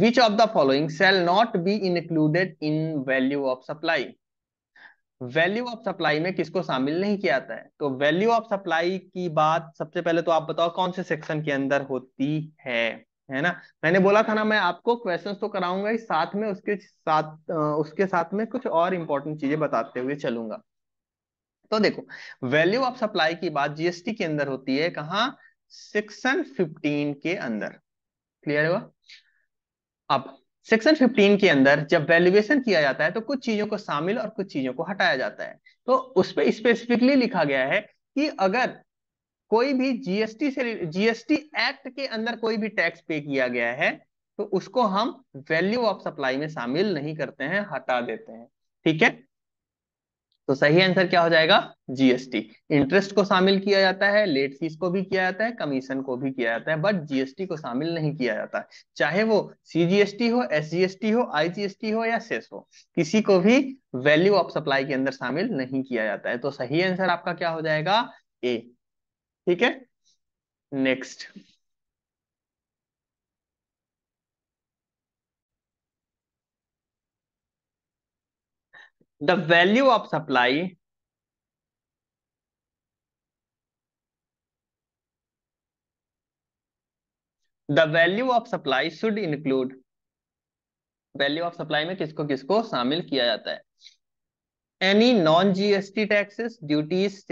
which of the following shall not be included in value of supply value of supply में किसको शामिल नहीं किया जाता है तो वैल्यू ऑफ सप्लाई की बात सबसे पहले तो आप बताओ कौन से सेक्शन के अंदर होती है है ना मैंने बोला था ना मैं आपको क्वेश्चंस तो कराऊंगा ही साथ में उसके साथ उसके साथ में कुछ और इंपॉर्टेंट चीजें बताते हुए चलूंगा तो देखो वैल्यू ऑफ सप्लाई की बात जीएसटी के अंदर होती है कहा सेक्शन 15 के अंदर क्लियर हुआ अब सेक्शन 15 के अंदर जब वैल्यूएशन किया जाता है तो कुछ चीजों को शामिल और कुछ चीजों को हटाया जाता है तो उसपे स्पेसिफिकली लिखा गया है कि अगर कोई भी जीएसटी से जीएसटी एक्ट के अंदर कोई भी टैक्स पे किया गया है तो उसको हम वैल्यू ऑफ सप्लाई में शामिल नहीं करते हैं हटा देते हैं ठीक है तो सही आंसर क्या हो जाएगा जीएसटी इंटरेस्ट को शामिल किया जाता है लेट फीस को भी किया जाता है कमीशन को भी किया जाता है बट जीएसटी को शामिल नहीं किया जाता है चाहे वो सीजीएसटी हो एसजीएसटी हो आईजीएसटी हो या सेस e हो किसी को भी वैल्यू ऑफ सप्लाई के अंदर शामिल नहीं किया जाता है तो सही आंसर आपका क्या हो जाएगा ए ठीक है next the value of supply the value of supply should include value of supply में किसको किसको शामिल किया जाता है any non GST taxes duties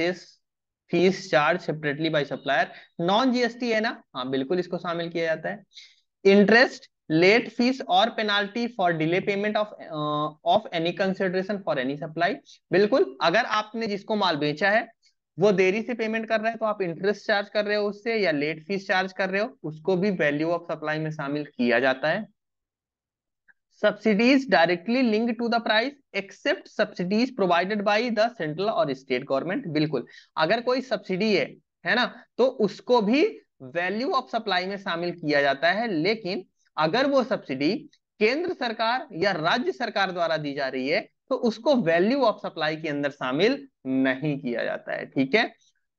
fees charge separately by supplier non GST है ना हाँ बिल्कुल इसको शामिल किया जाता है इंटरेस्ट लेट फीस और penalty for delay payment of of any consideration for any supply बिल्कुल अगर आपने जिसको माल बेचा है वो देरी से पेमेंट कर रहा है तो आप इंटरेस्ट चार्ज कर रहे हो उससे या लेट फीस चार्ज कर रहे हो उसको भी वैल्यू ऑफ सप्लाई में शामिल किया जाता है subsidies directly link to the price except subsidies provided by the central और स्टेट गवर्नमेंट बिल्कुल अगर कोई सब्सिडी है है ना तो उसको भी वैल्यू ऑफ सप्लाई में शामिल किया जाता है लेकिन अगर वो सब्सिडी केंद्र सरकार या राज्य सरकार द्वारा दी जा रही है तो उसको वैल्यू ऑफ सप्लाई के अंदर शामिल नहीं किया जाता है ठीक है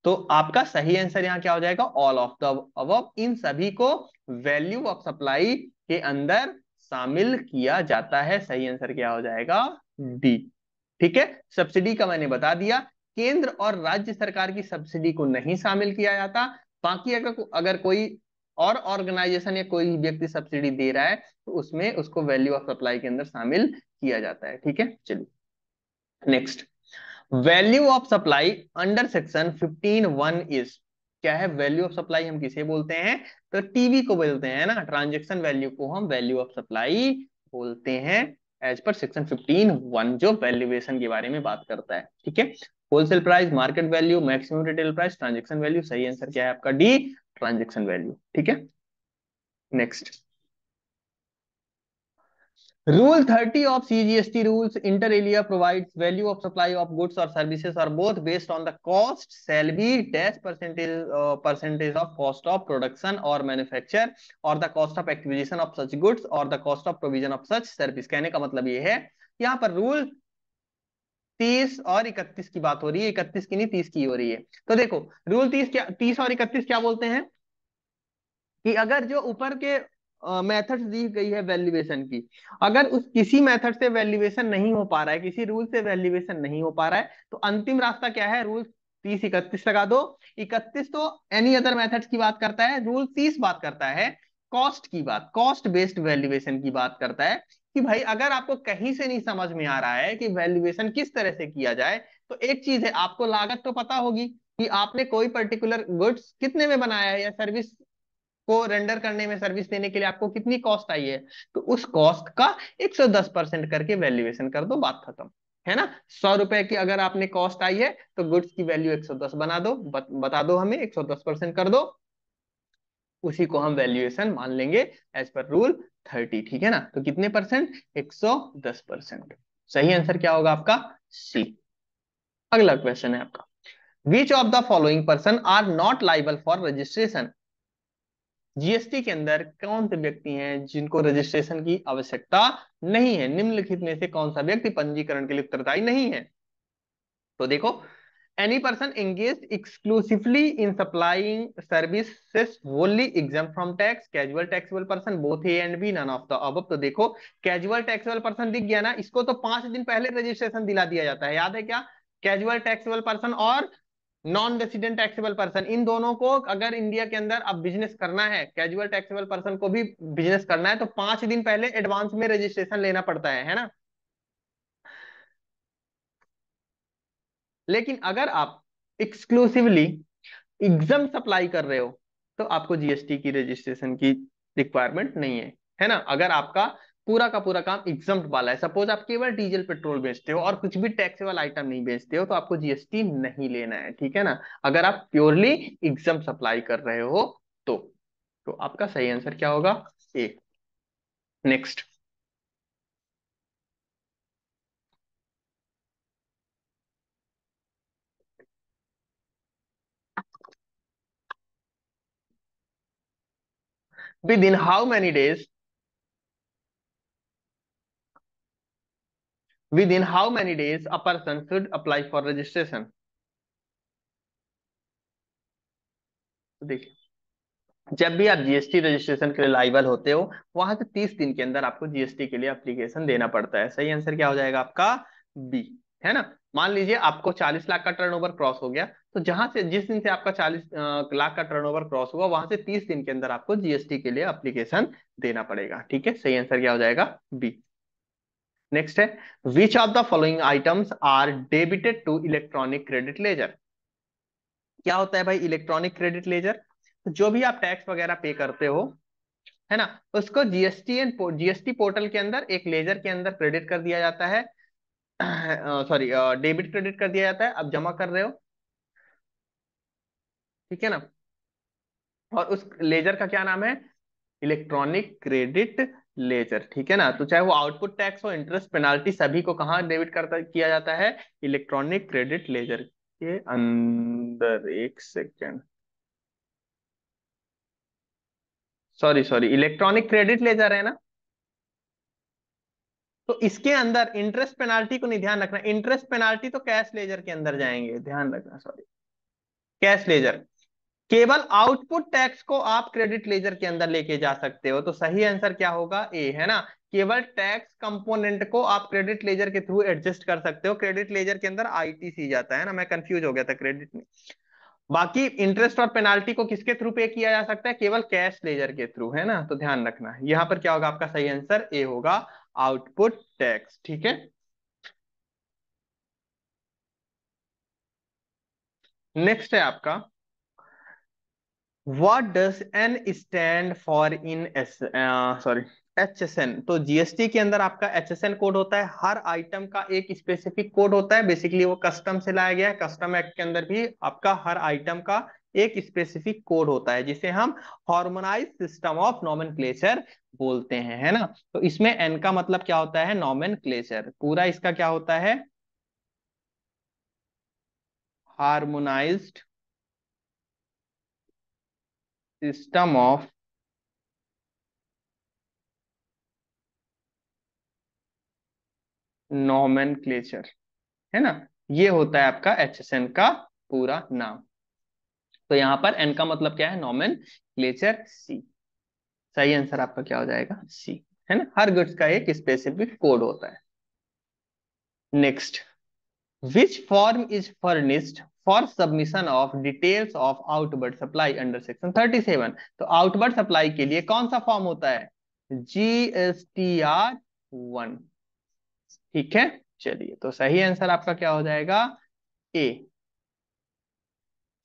तो आपका सही आंसर यहाँ क्या हो जाएगा ऑल ऑफ द अब इन सभी को वैल्यू ऑफ सप्लाई के अंदर शामिल किया जाता है सही आंसर क्या हो जाएगा डी ठीक है सब्सिडी का मैंने बता दिया केंद्र और राज्य सरकार की सब्सिडी को नहीं शामिल किया जाता बाकी अगर अगर कोई और ऑर्गेनाइजेशन या कोई व्यक्ति सब्सिडी दे रहा है तो उसमें उसको वैल्यू ऑफ सप्लाई के अंदर शामिल किया जाता है ठीक है चलिए next value of supply under section fifteen one is क्या है वैल्यू ऑफ सप्लाई हम किसे बोलते हैं तो टीवी को बोलते हैं ना ट्रांजेक्शन वैल्यू को हम वैल्यू ऑफ सप्लाई बोलते हैं एज पर सेक्शन फिफ्टीन वन जो वैल्यूएशन के बारे में बात करता है ठीक है wholesale price market value maximum retail price transaction value सही आंसर क्या है आपका डी ट्रांजेक्शन वैल्यू ठीक है next rule thirty of CGST rules inter alia provide value of supply of goods और सर्विसेज और both based on the cost salary B percentage percentage of cost of production और manufacture और the cost of acquisition of such goods और the cost of provision of such service कहने का मतलब ये है यहाँ पर रूल तीस और इकतीस की बात हो रही है इकतीस की नहीं तीस की हो रही है तो देखो रूल तीस क्या तीस और इकतीस क्या बोलते हैं कि अगर जो ऊपर के मेथड uh, दी गई है वैल्यूएशन की अगर उस किसी मेथड से वैल्यूएशन नहीं हो पा रहा है किसी रूल से वैल्यूएशन नहीं हो पा रहा है तो अंतिम रास्ता क्या है रूल तीस इकतीस लगा दो इकतीस तो एनी अदर मेथड्स की बात करता है रूल तीस बात करता है कॉस्ट की बात कॉस्ट बेस्ड वैल्यूएशन की बात करता है कि भाई अगर आपको कहीं से नहीं समझ में आ रहा है कि वैल्यूएशन किस तरह से किया जाए तो एक चीज है आपको लागत तो पता होगी कि आपने कोई पर्टिकुलर गुड्स कितने में बनाया है या सर्विस को रेंडर करने में सर्विस देने के लिए आपको कितनी कॉस्ट आई है तो उस कॉस्ट का 110 परसेंट करके वैल्यूएशन कर दो बात खत्म है ना सौ रुपए की अगर आपने कॉस्ट आई है तो गुड्स की वैल्यू 110 बना दो बत, बता दो हमें 110 परसेंट कर दो उसी को हम वैल्यूएशन मान लेंगे एज पर रूल थर्टी ठीक है ना तो कितने परसेंट एक सौ दस परसेंट सही आंसर क्या होगा आपका सी अगला क्वेश्चन है आपका which of the following person are not liable for registration GST के अंदर कौन से व्यक्ति हैं जिनको रजिस्ट्रेशन की आवश्यकता नहीं है निम्नलिखित में से कौन सा व्यक्ति पंजीकरण के लिए उत्तरदायी नहीं है तो देखो any person engaged exclusively in supplying services wholly exempt from tax casual taxable person both a and b none of the above तो देखो casual taxable person दिख गया ना इसको तो पांच दिन पहले रजिस्ट्रेशन दिला दिया जाता है याद है क्या कैजुअल टैक्सेबल पर्सन और नॉन रेसिडेंट टैक्सेबल पर्सन इन दोनों को अगर इंडिया के अंदर अब बिजनेस करना है कैजुअल टैक्सेबल पर्सन को भी बिजनेस करना है तो पांच दिन पहले एडवांस में रजिस्ट्रेशन लेना पड़ता है है ना लेकिन अगर आप एक्सक्लूसिवली एग्जाम सप्लाई कर रहे हो तो आपको जीएसटी की रजिस्ट्रेशन की रिक्वायरमेंट नहीं है है ना अगर आपका पूरा का पूरा काम एग्जाम वाला है सपोज आप केवल डीजल पेट्रोल बेचते हो और कुछ भी टैक्सेबल आइटम नहीं बेचते हो तो आपको जीएसटी नहीं लेना है ठीक है ना अगर आप प्योरली एग्जाम सप्लाई कर रहे हो तो तो आपका सही आंसर क्या होगा A next within how many days within how many days a person should apply for registration देखिए जब भी आप जीएसटी रजिस्ट्रेशन के लिए लाइवल होते हो वहां से तीस दिन के अंदर आपको जीएसटी के लिए एप्लीकेशन देना पड़ता है सही आंसर क्या हो जाएगा आपका बी है ना मान लीजिए आपको 40 लाख का टर्नओवर क्रॉस हो गया तो जहां से जिस दिन से आपका 40 लाख का टर्नओवर क्रॉस हुआ वहां से 30 दिन के अंदर आपको जीएसटी के लिए अप्लीकेशन देना पड़ेगा ठीक है सही आंसर क्या हो जाएगा बी नेक्स्ट है which of the following items are debited to electronic credit ledger क्या होता है भाई इलेक्ट्रॉनिक क्रेडिट लेजर जो भी आप टैक्स वगैरह पे करते हो है ना उसको जीएसटी एंड जीएसटी पोर्टल के अंदर एक लेजर के अंदर क्रेडिट कर दिया जाता है सॉरी डेबिट क्रेडिट कर दिया जाता है आप जमा कर रहे हो ठीक है ना और उस लेजर का क्या नाम है इलेक्ट्रॉनिक क्रेडिट लेजर ठीक है ना तो चाहे वो आउटपुट टैक्स हो इंटरेस्ट पेनाल्टी सभी को कहा डेबिट करता किया जाता है इलेक्ट्रॉनिक क्रेडिट लेजर के अंदर एक second sorry sorry electronic credit ledger है ना तो इसके अंदर इंटरेस्ट पेनाल्टी को नहीं ध्यान रखना इंटरेस्ट पेनाल्टी तो कैश लेजर के अंदर जाएंगे ध्यान रखना सॉरी कैश लेजर केवल आउटपुट टैक्स को आप क्रेडिट लेजर के अंदर लेके जा सकते हो तो सही आंसर क्या होगा ए है ना केवल टैक्स कंपोनेंट को आप क्रेडिट लेजर के थ्रू एडजस्ट कर सकते हो क्रेडिट लेजर के अंदर आईटीसी जाता है ना मैं कंफ्यूज हो गया था क्रेडिट में बाकी इंटरेस्ट और पेनाल्टी को किसके थ्रू पे किया जा सकता है केवल कैश लेजर के थ्रू है ना तो ध्यान रखना यहाँ पर क्या होगा आपका सही आंसर ए होगा आउटपुट टैक्स ठीक है नेक्स्ट है आपका what does N stand for in S sorry H S N तो जीएसटी के अंदर आपका एच एस एन कोड होता है हर आइटम का एक स्पेसिफिक कोड होता है बेसिकली वो कस्टम से लाया गया है कस्टम एक्ट के अंदर भी आपका हर आइटम का एक स्पेसिफिक कोड होता है जिसे हम हार्मोनाइज सिस्टम ऑफ नॉमन बोलते हैं है ना तो इसमें एन का मतलब क्या होता है नॉमन पूरा इसका क्या होता है हार्मोनाइज्ड सिस्टम ऑफ नॉमन है ना ये होता है आपका एच का पूरा नाम तो यहाँ पर एन का मतलब क्या है नॉमन क्लेचर सी सही आंसर आपका क्या हो जाएगा सी है ना हर गुड्स का एक स्पेसिफिक कोड होता है next which form is furnished for submission of details of outward supply under section thirty seven तो आउटवर्ड सप्लाई के लिए कौन सा फॉर्म होता है G S T R one ठीक है चलिए तो सही आंसर आपका क्या हो जाएगा ए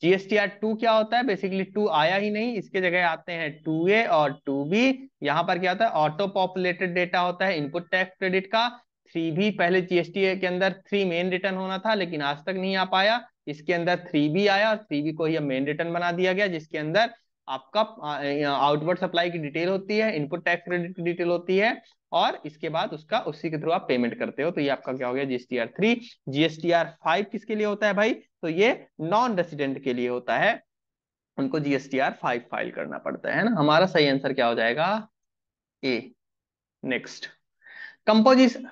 जीएसटीआर टू क्या होता है बेसिकली टू आया ही नहीं इसके जगह आते हैं टू ए और टू बी यहाँ पर क्या होता है ऑटो पॉपुलेटेड डेटा होता है इनपुट टैक्स क्रेडिट का थ्री बी पहले जीएसटी के अंदर थ्री मेन रिटर्न होना था लेकिन आज तक नहीं आ पाया इसके अंदर थ्री बी आया और थ्री बी को ही मेन रिटर्न बना दिया गया जिसके अंदर आपका आउटवर्ड सप्लाई की डिटेल होती है इनपुट टैक्स क्रेडिट की डिटेल होती है और इसके बाद उसका उसी के थ्रू आप पेमेंट करते हो तो ये आपका क्या हो गया जीएसटीआर थ्री जीएसटीआर फाइव किसके लिए होता है भाई तो ये नॉन रेसिडेंट के लिए होता है उनको जीएसटीआर फाइव फाइल करना पड़ता है ना हमारा सही आंसर क्या हो जाएगा A next composition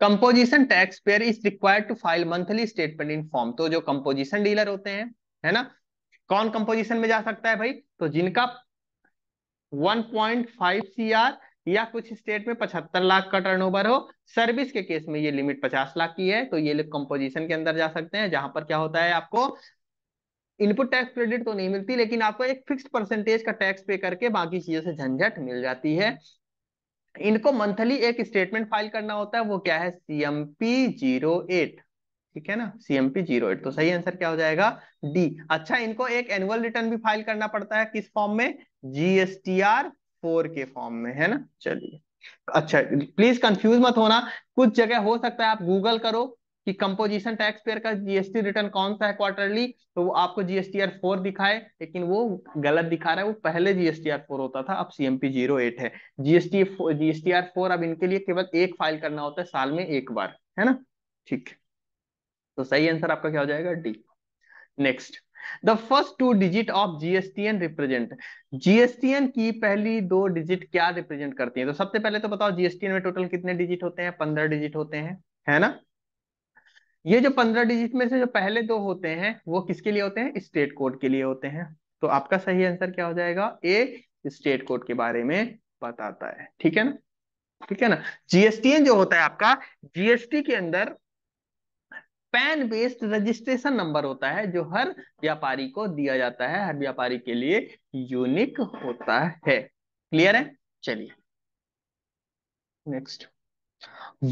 composition taxpayer is required to file monthly statement in form तो जो कंपोजिशन डीलर होते हैं है ना कौन कंपोजिशन में जा सकता है भाई तो जिनका 1.5 सीआर या कुछ स्टेट में पचहत्तर लाख का टर्नओवर हो सर्विस के केस में ये लिमिट पचास लाख की है तो ये कंपोजिशन के अंदर जा सकते हैं जहां पर क्या होता है आपको इनपुट टैक्स क्रेडिट तो नहीं मिलती लेकिन आपको एक फिक्स परसेंटेज का टैक्स पे करके बाकी चीजों से झंझट मिल जाती है इनको मंथली एक स्टेटमेंट फाइल करना होता है वो क्या है सीएमपी जीरो एट ठीक है ना सीएमपी जीरो एट तो सही आंसर क्या हो जाएगा डी अच्छा इनको एक एनुअल रिटर्न भी फाइल करना पड़ता है किस फॉर्म में जीएसटीआर फोर के फॉर्म में है ना चलिए अच्छा प्लीज कंफ्यूज मत होना कुछ जगह हो सकता है आप गूगल करो कि कंपोजिशन टैक्स पेयर का जीएसटी रिटर्न कौन सा है क्वार्टरली तो वो आपको जीएसटी आर फोर दिखाए लेकिन वो गलत दिखा रहा है वो पहले जीएसटी आर फोर होता था अब सीएमपी जीरो एट है जीएसटी जीएसटी आर फोर अब इनके लिए केवल एक फाइल करना होता है साल में एक बार है ना ठीक तो सही आंसर आपका क्या हो जाएगा D next the first two digit of GSTN represent GSTN की पहली दो डिजिट क्या रिप्रेजेंट करती है तो सबसे पहले तो बताओ जीएसटीएन में टोटल कितने डिजिट होते हैं पंद्रह डिजिट होते हैं है ना ये जो पंद्रह डिजिट में से जो पहले दो होते हैं वो किसके लिए होते हैं स्टेट कोड के लिए होते हैं तो आपका सही आंसर क्या हो जाएगा ए स्टेट कोड के बारे में बताता है ठीक है ना ठीक है ना जीएसटीएन जो होता है आपका जीएसटी के अंदर पैन बेस्ड रजिस्ट्रेशन नंबर होता है जो हर व्यापारी को दिया जाता है हर व्यापारी के लिए यूनिक होता है क्लियर है चलिए next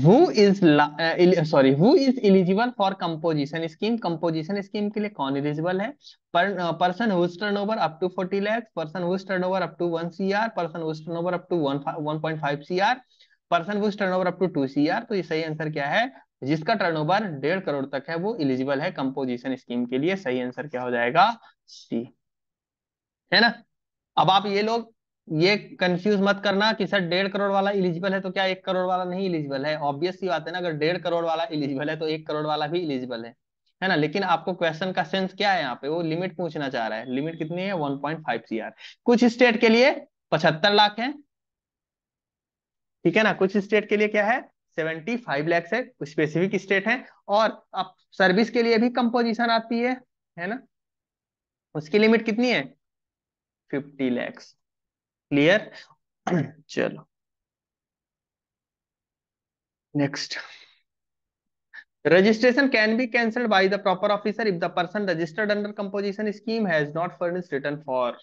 who is sorry who is eligible for composition scheme composition scheme के लिए कौन एलिजिबल है person whose turnover up to 40 lakh person whose turnover up to 1 CR person whose turnover up to 1.5 CR person whose turnover up to 2 CR तो ये सही answer क्या है जिसका टर्नओवर डेढ़ करोड़ तक है वो इलिजिबल है कंपोजिशन स्कीम के लिए सही आंसर क्या हो जाएगा सी है ना अब आप ये लोग ये कंफ्यूज मत करना कि सर डेढ़ करोड़ वाला इलिजिबल है तो क्या एक करोड़ वाला नहीं इलिजिबल है ऑब्वियस सी बात है ना अगर डेढ़ करोड़ वाला इलिजिबल है तो एक करोड़ वाला भी इलिजिबल है है ना लेकिन आपको क्वेश्चन का सेंस क्या है यहाँ पे वो लिमिट पूछना चाह रहा है लिमिट कितनी है 1.5 पॉइंट कुछ स्टेट के लिए पचहत्तर लाख है ठीक है ना कुछ स्टेट के लिए क्या है सेवेंटी फाइव लैक्स है स्पेसिफिक स्टेट है और अब सर्विस के लिए भी कंपोजिशन आती है है ना उसकी लिमिट कितनी है फिफ्टी लैक्स क्लियर चलो next registration can be cancelled by the proper officer if the person registered under composition scheme has not furnished return for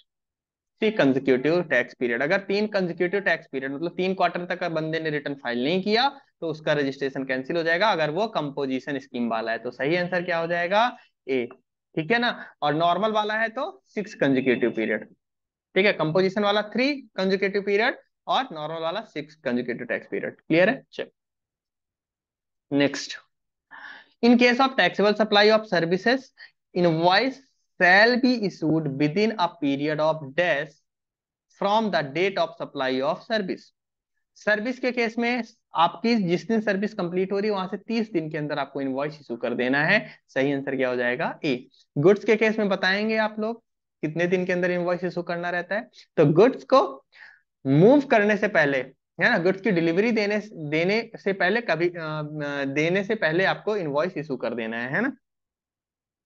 three consecutive tax period अगर तीन कंजिक्यूटिव टैक्स पीरियड मतलब तीन quarter तक बंदे ने return file नहीं किया तो उसका रजिस्ट्रेशन कैंसिल हो जाएगा अगर वो कंपोजिशन स्कीम वाला है तो सही आंसर क्या हो जाएगा ए ठीक है ना और नॉर्मल वाला है तो सिक्स कंजिक्यूटिव पीरियड ठीक है कंपोजिशन वाला थ्री कंजिक्यूटिव पीरियड और नॉर्मल वाला six consecutive tax period clear है check next in case of taxable supply of services invoice shall be issued within a period of days from the date of supply of service service के case में आपकी जिस दिन service complete हो रही है वहां से 30 दिन के अंदर आपको इनवॉइस इशू कर देना है सही आंसर क्या हो जाएगा ए गुड्स के केस में बताएंगे आप लोग कितने दिन के अंदर इनवॉइस इशू करना रहता है तो गुड्स को मूव करने से पहले है ना गुड्स की डिलीवरी देने देने से पहले कभी देने से पहले आपको इनवॉइस इशू कर देना है, है ना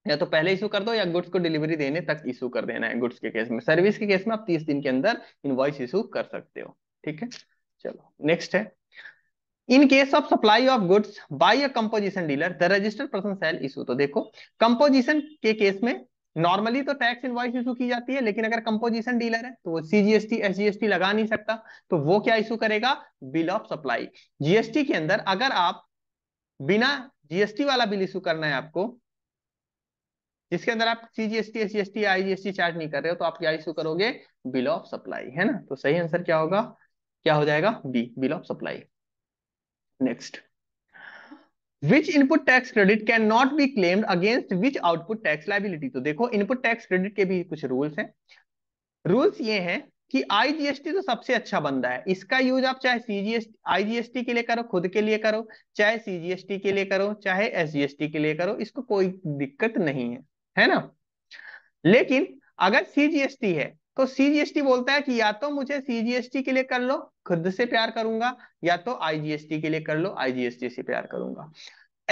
या तो पहले इशू कर दो या गुड्स को डिलीवरी देने तक इशू कर देना है गुड्स के केस में सर्विस के केस में आप तीस दिन के अंदर इनवॉइस इशू कर सकते हो ठीक है चलो नेक्स्ट है in case of supply of goods by a composition dealer the registered person shall issue तो देखो कंपोजिशन के केस में नॉर्मली तो टैक्स इनवॉइस इशू की जाती है लेकिन अगर कंपोजिशन डीलर है तो वो सीजीएसटी एसजीएसटी लगा नहीं सकता तो वो क्या इशू करेगा बिल ऑफ सप्लाई जीएसटी के अंदर अगर आप बिना जीएसटी वाला बिल इशू करना है आपको जिसके अंदर आप CGST S G IGST charge नहीं कर रहे हो तो आप क्या इशू करोगे बिल ऑफ सप्लाई है ना तो सही आंसर क्या होगा क्या हो जाएगा B bill of supply next which input tax credit cannot be claimed against which output tax liability तो देखो इनपुट टैक्स क्रेडिट के भी कुछ रूल्स हैं रूल्स ये हैं कि आईजीएसटी तो सबसे अच्छा बंदा है इसका यूज आप चाहे आई जी एस टी के लिए करो खुद के लिए करो चाहे सी जी एस टी के लिए करो चाहे एस एस जी टी के लिए करो इसको कोई दिक्कत नहीं है है ना लेकिन अगर सीजीएसटी है तो सीजीएसटी बोलता है कि या तो मुझे सीजीएसटी के लिए कर लो खुद से प्यार करूंगा या तो आईजीएसटी के लिए कर लो आईजीएसटी से प्यार करूंगा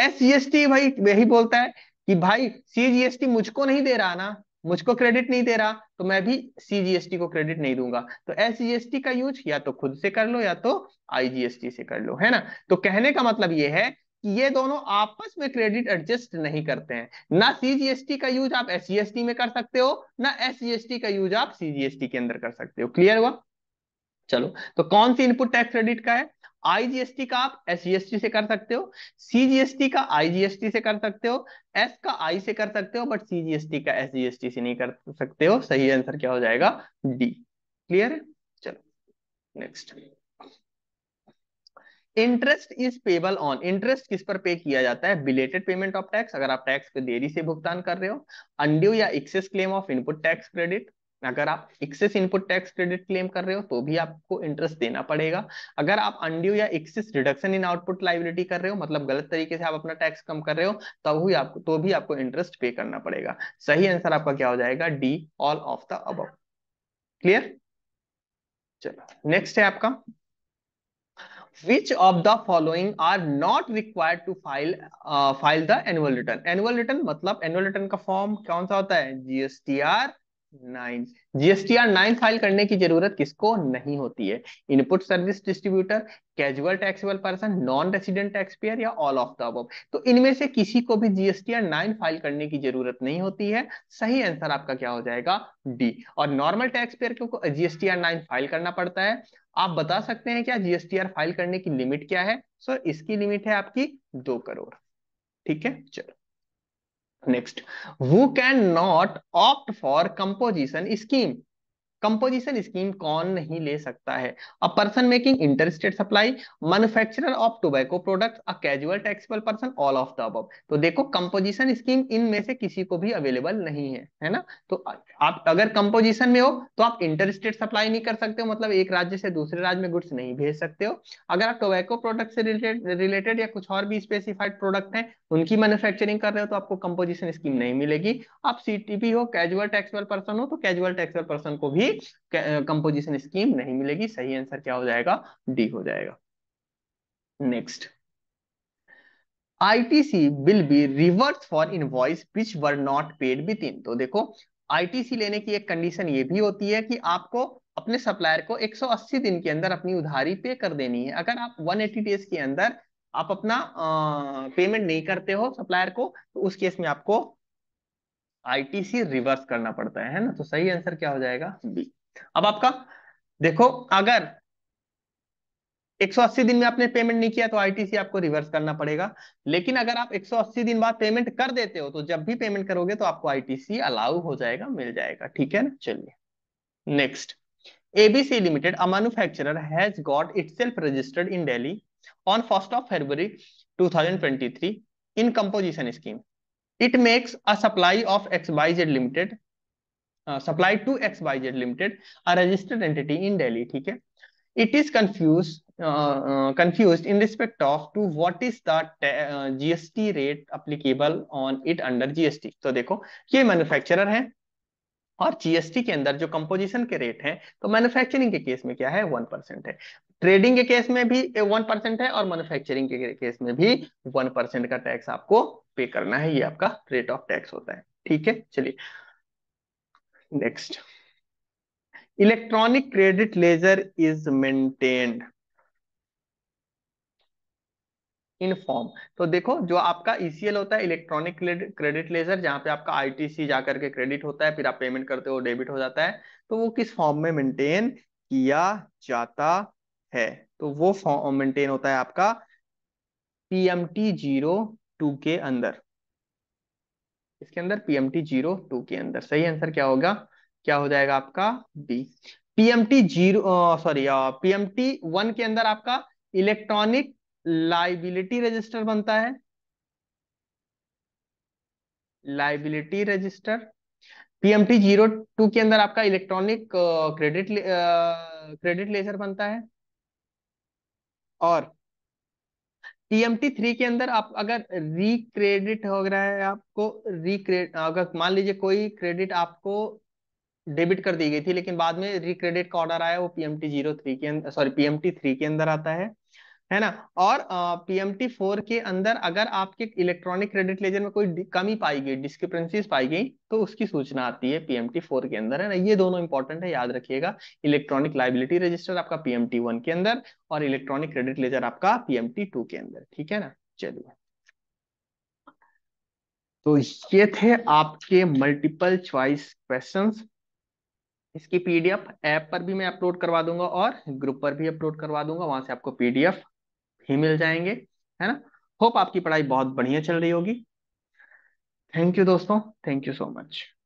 एसजीएसटी भाई यही बोलता है कि भाई सीजीएसटी मुझको नहीं दे रहा ना मुझको क्रेडिट नहीं दे रहा तो मैं भी सीजीएसटी को क्रेडिट नहीं दूंगा तो एसजीएसटी का यूज या तो खुद से कर लो या तो आईजीएसटी से कर लो है ना तो कहने का मतलब यह है कि ये दोनों आपस में क्रेडिट एडजस्ट नहीं करते हैं ना सीजीएसटी का यूज आप एससीएसटी में कर सकते हो ना एससीएसटी का यूज आप सीजीएसटी के अंदर कर सकते हो क्लियर हुआ चलो तो कौन सी इनपुट टैक्स क्रेडिट का है आईजीएसटी का आप एसजीएसटी से कर सकते हो सीजीएसटी का आईजीएसटी से कर सकते हो एस का आई से कर सकते हो बट सीजीएसटी का एस से नहीं कर सकते हो सही आंसर क्या हो जाएगा डी क्लियर है चलो next interest is payable on interest किस पर पे किया जाता है बिलेटेड पेमेंट ऑफ टैक्स अगर आप टैक्स पे देरी से भुगतान कर रहे हो अंड्यू या excess claim of input tax credit अगर आप excess input tax credit claim कर रहे हो तो भी आपको इंटरेस्ट देना पड़ेगा अगर आप अंड्यू या excess reduction in output liability कर रहे हो मतलब गलत तरीके से आप अपना टैक्स कम कर रहे हो तब भी आपको तो भी आपको इंटरेस्ट पे करना पड़ेगा सही आंसर आपका क्या हो जाएगा D all of the above clear चलो नेक्स्ट है आपका which of the following are not required to file file the annual return annual return मतलब एनुअल रिटर्न का फॉर्म कौन सा होता है GSTR nine GSTR nine file करने की जरूरत किसको नहीं होती है input service distributor casual taxable person non resident taxpayer या ऑल ऑफ द अबव तो इनमें से किसी को भी जीएसटीआर नाइन फाइल करने की जरूरत नहीं होती है सही आंसर आपका क्या हो जाएगा डी और नॉर्मल टैक्सपेयर को जीएसटीआर नाइन फाइल करना पड़ता है आप बता सकते हैं क्या जीएसटीआर फाइल करने की लिमिट क्या है सो so, इसकी लिमिट है आपकी दो करोड़ ठीक है चलो Next, who cannot opt for composition scheme? Composition scheme कौन नहीं ले सकता है a person making interstate supply manufacturer of tobacco product a casual taxable person all of the अब तो देखो कंपोजिशन स्कीम इन में से किसी को भी अवेलेबल नहीं है है ना तो आप अगर कंपोजिशन में हो तो आप इंटरस्टेट सप्लाई नहीं कर सकते हो मतलब एक राज्य से दूसरे राज्य में गुड्स नहीं भेज सकते हो अगर आप टोबैको प्रोडक्ट से रिलेटेड या कुछ और भी स्पेसिफाइड प्रोडक्ट है उनकी मैन्युफैक्चरिंग कर रहे हो तो आपको कंपोजिशन स्कीम नहीं मिलेगी आप सीटीपी हो कैजुअल टैक्सेबल पर्सन हो तो कैजुअल टैक्सेबल पर्सन को भी मिलेगी कंपोजिशन स्कीम नहीं मिलेगी सही आंसर क्या हो जाएगा डी हो जाएगा next ITC will be reverse for invoice which were not paid within तो देखो आईटीसी लेने की एक कंडीशन ये भी होती है कि आपको अपने सप्लायर को 180 दिन के अंदर अपनी उधारी पे कर देनी है अगर आप 180 एटी डेज के अंदर आप अपना पेमेंट नहीं करते हो सप्लायर को तो उस केस में आपको आईटीसी रिवर्स करना पड़ता है है ना तो सही आंसर क्या हो जाएगा बी अब आपका देखो अगर 180 दिन में आपने पेमेंट नहीं किया तो आईटीसी आपको रिवर्स करना पड़ेगा लेकिन अगर आप 180 दिन बाद पेमेंट कर देते हो तो जब भी पेमेंट करोगे तो आपको आईटीसी अलाउ हो जाएगा मिल जाएगा ठीक है ना चलिए next ABC limited a manufacturer has got itself registered in Delhi on first of February 2023 in composition scheme it makes a supply of xyz limited uh, supply to xyz limited a registered entity in delhi theek hai it is confused uh, uh, confused in respect of to what is the uh, gst rate applicable on it under gst to dekho ye manufacturer hai और GST के अंदर जो composition के rate हैं तो manufacturing के case में क्या है वन परसेंट है ट्रेडिंग के केस में भी वन परसेंट है और मैन्युफैक्चरिंग के केस में भी वन परसेंट का टैक्स आपको पे करना है ये आपका रेट ऑफ टैक्स होता है ठीक है चलिए next electronic credit ledger is maintained in form तो देखो जो आपका ईसीएल e होता है इलेक्ट्रॉनिक क्रेडिट लेजर जहां पे आपका आईटीसी जाकर के क्रेडिट होता है फिर आप पेमेंट करते हो डेबिट हो जाता है तो वो किस फॉर्म में मेंटेन किया जाता है तो वो फॉर्म मेंटेन होता है आपका पीएमटी जीरो टू के अंदर इसके अंदर पीएमटी जीरो टू के अंदर सही आंसर क्या होगा क्या हो जाएगा आपका B PMT zero sorry PMT one के अंदर आपका इलेक्ट्रॉनिक लाइबिलिटी रजिस्टर बनता है liability register PMT zero two के अंदर आपका इलेक्ट्रॉनिक क्रेडिट क्रेडिट लेजर बनता है और टीएमटी थ्री के अंदर आप अगर रिक्रेडिट हो रहा है आपको रिक्रेड अगर मान लीजिए कोई क्रेडिट आपको डेबिट कर दी गई थी लेकिन बाद में रिक्रेडिट का ऑर्डर आया वो पीएमटी जीरो थ्री के अंदर सॉरी पीएमटी थ्री के अंदर आता है है ना और पीएमटी फोर के अंदर अगर आपके इलेक्ट्रॉनिक क्रेडिट लेजर में कोई कमी पाई गई डिस्क्रिपेंसीज पाई गई तो उसकी सूचना आती है पीएमटी फोर के अंदर है ना ये दोनों इंपॉर्टेंट है याद रखिएगा इलेक्ट्रॉनिक लाइबिलिटी रजिस्टर आपका पीएमटी वन के अंदर और इलेक्ट्रॉनिक क्रेडिट लेजर आपका पीएमटी टू के अंदर ठीक है ना चलिए तो ये थे आपके मल्टीपल च्वाइस क्वेश्चन इसकी पीडीएफ ऐप पर भी मैं अपलोड करवा दूंगा और ग्रुप पर भी अपलोड करवा दूंगा वहां से आपको पीडीएफ ही मिल जाएंगे है ना होप आपकी पढ़ाई बहुत बढ़िया चल रही होगी थैंक यू दोस्तों थैंक यू सो मच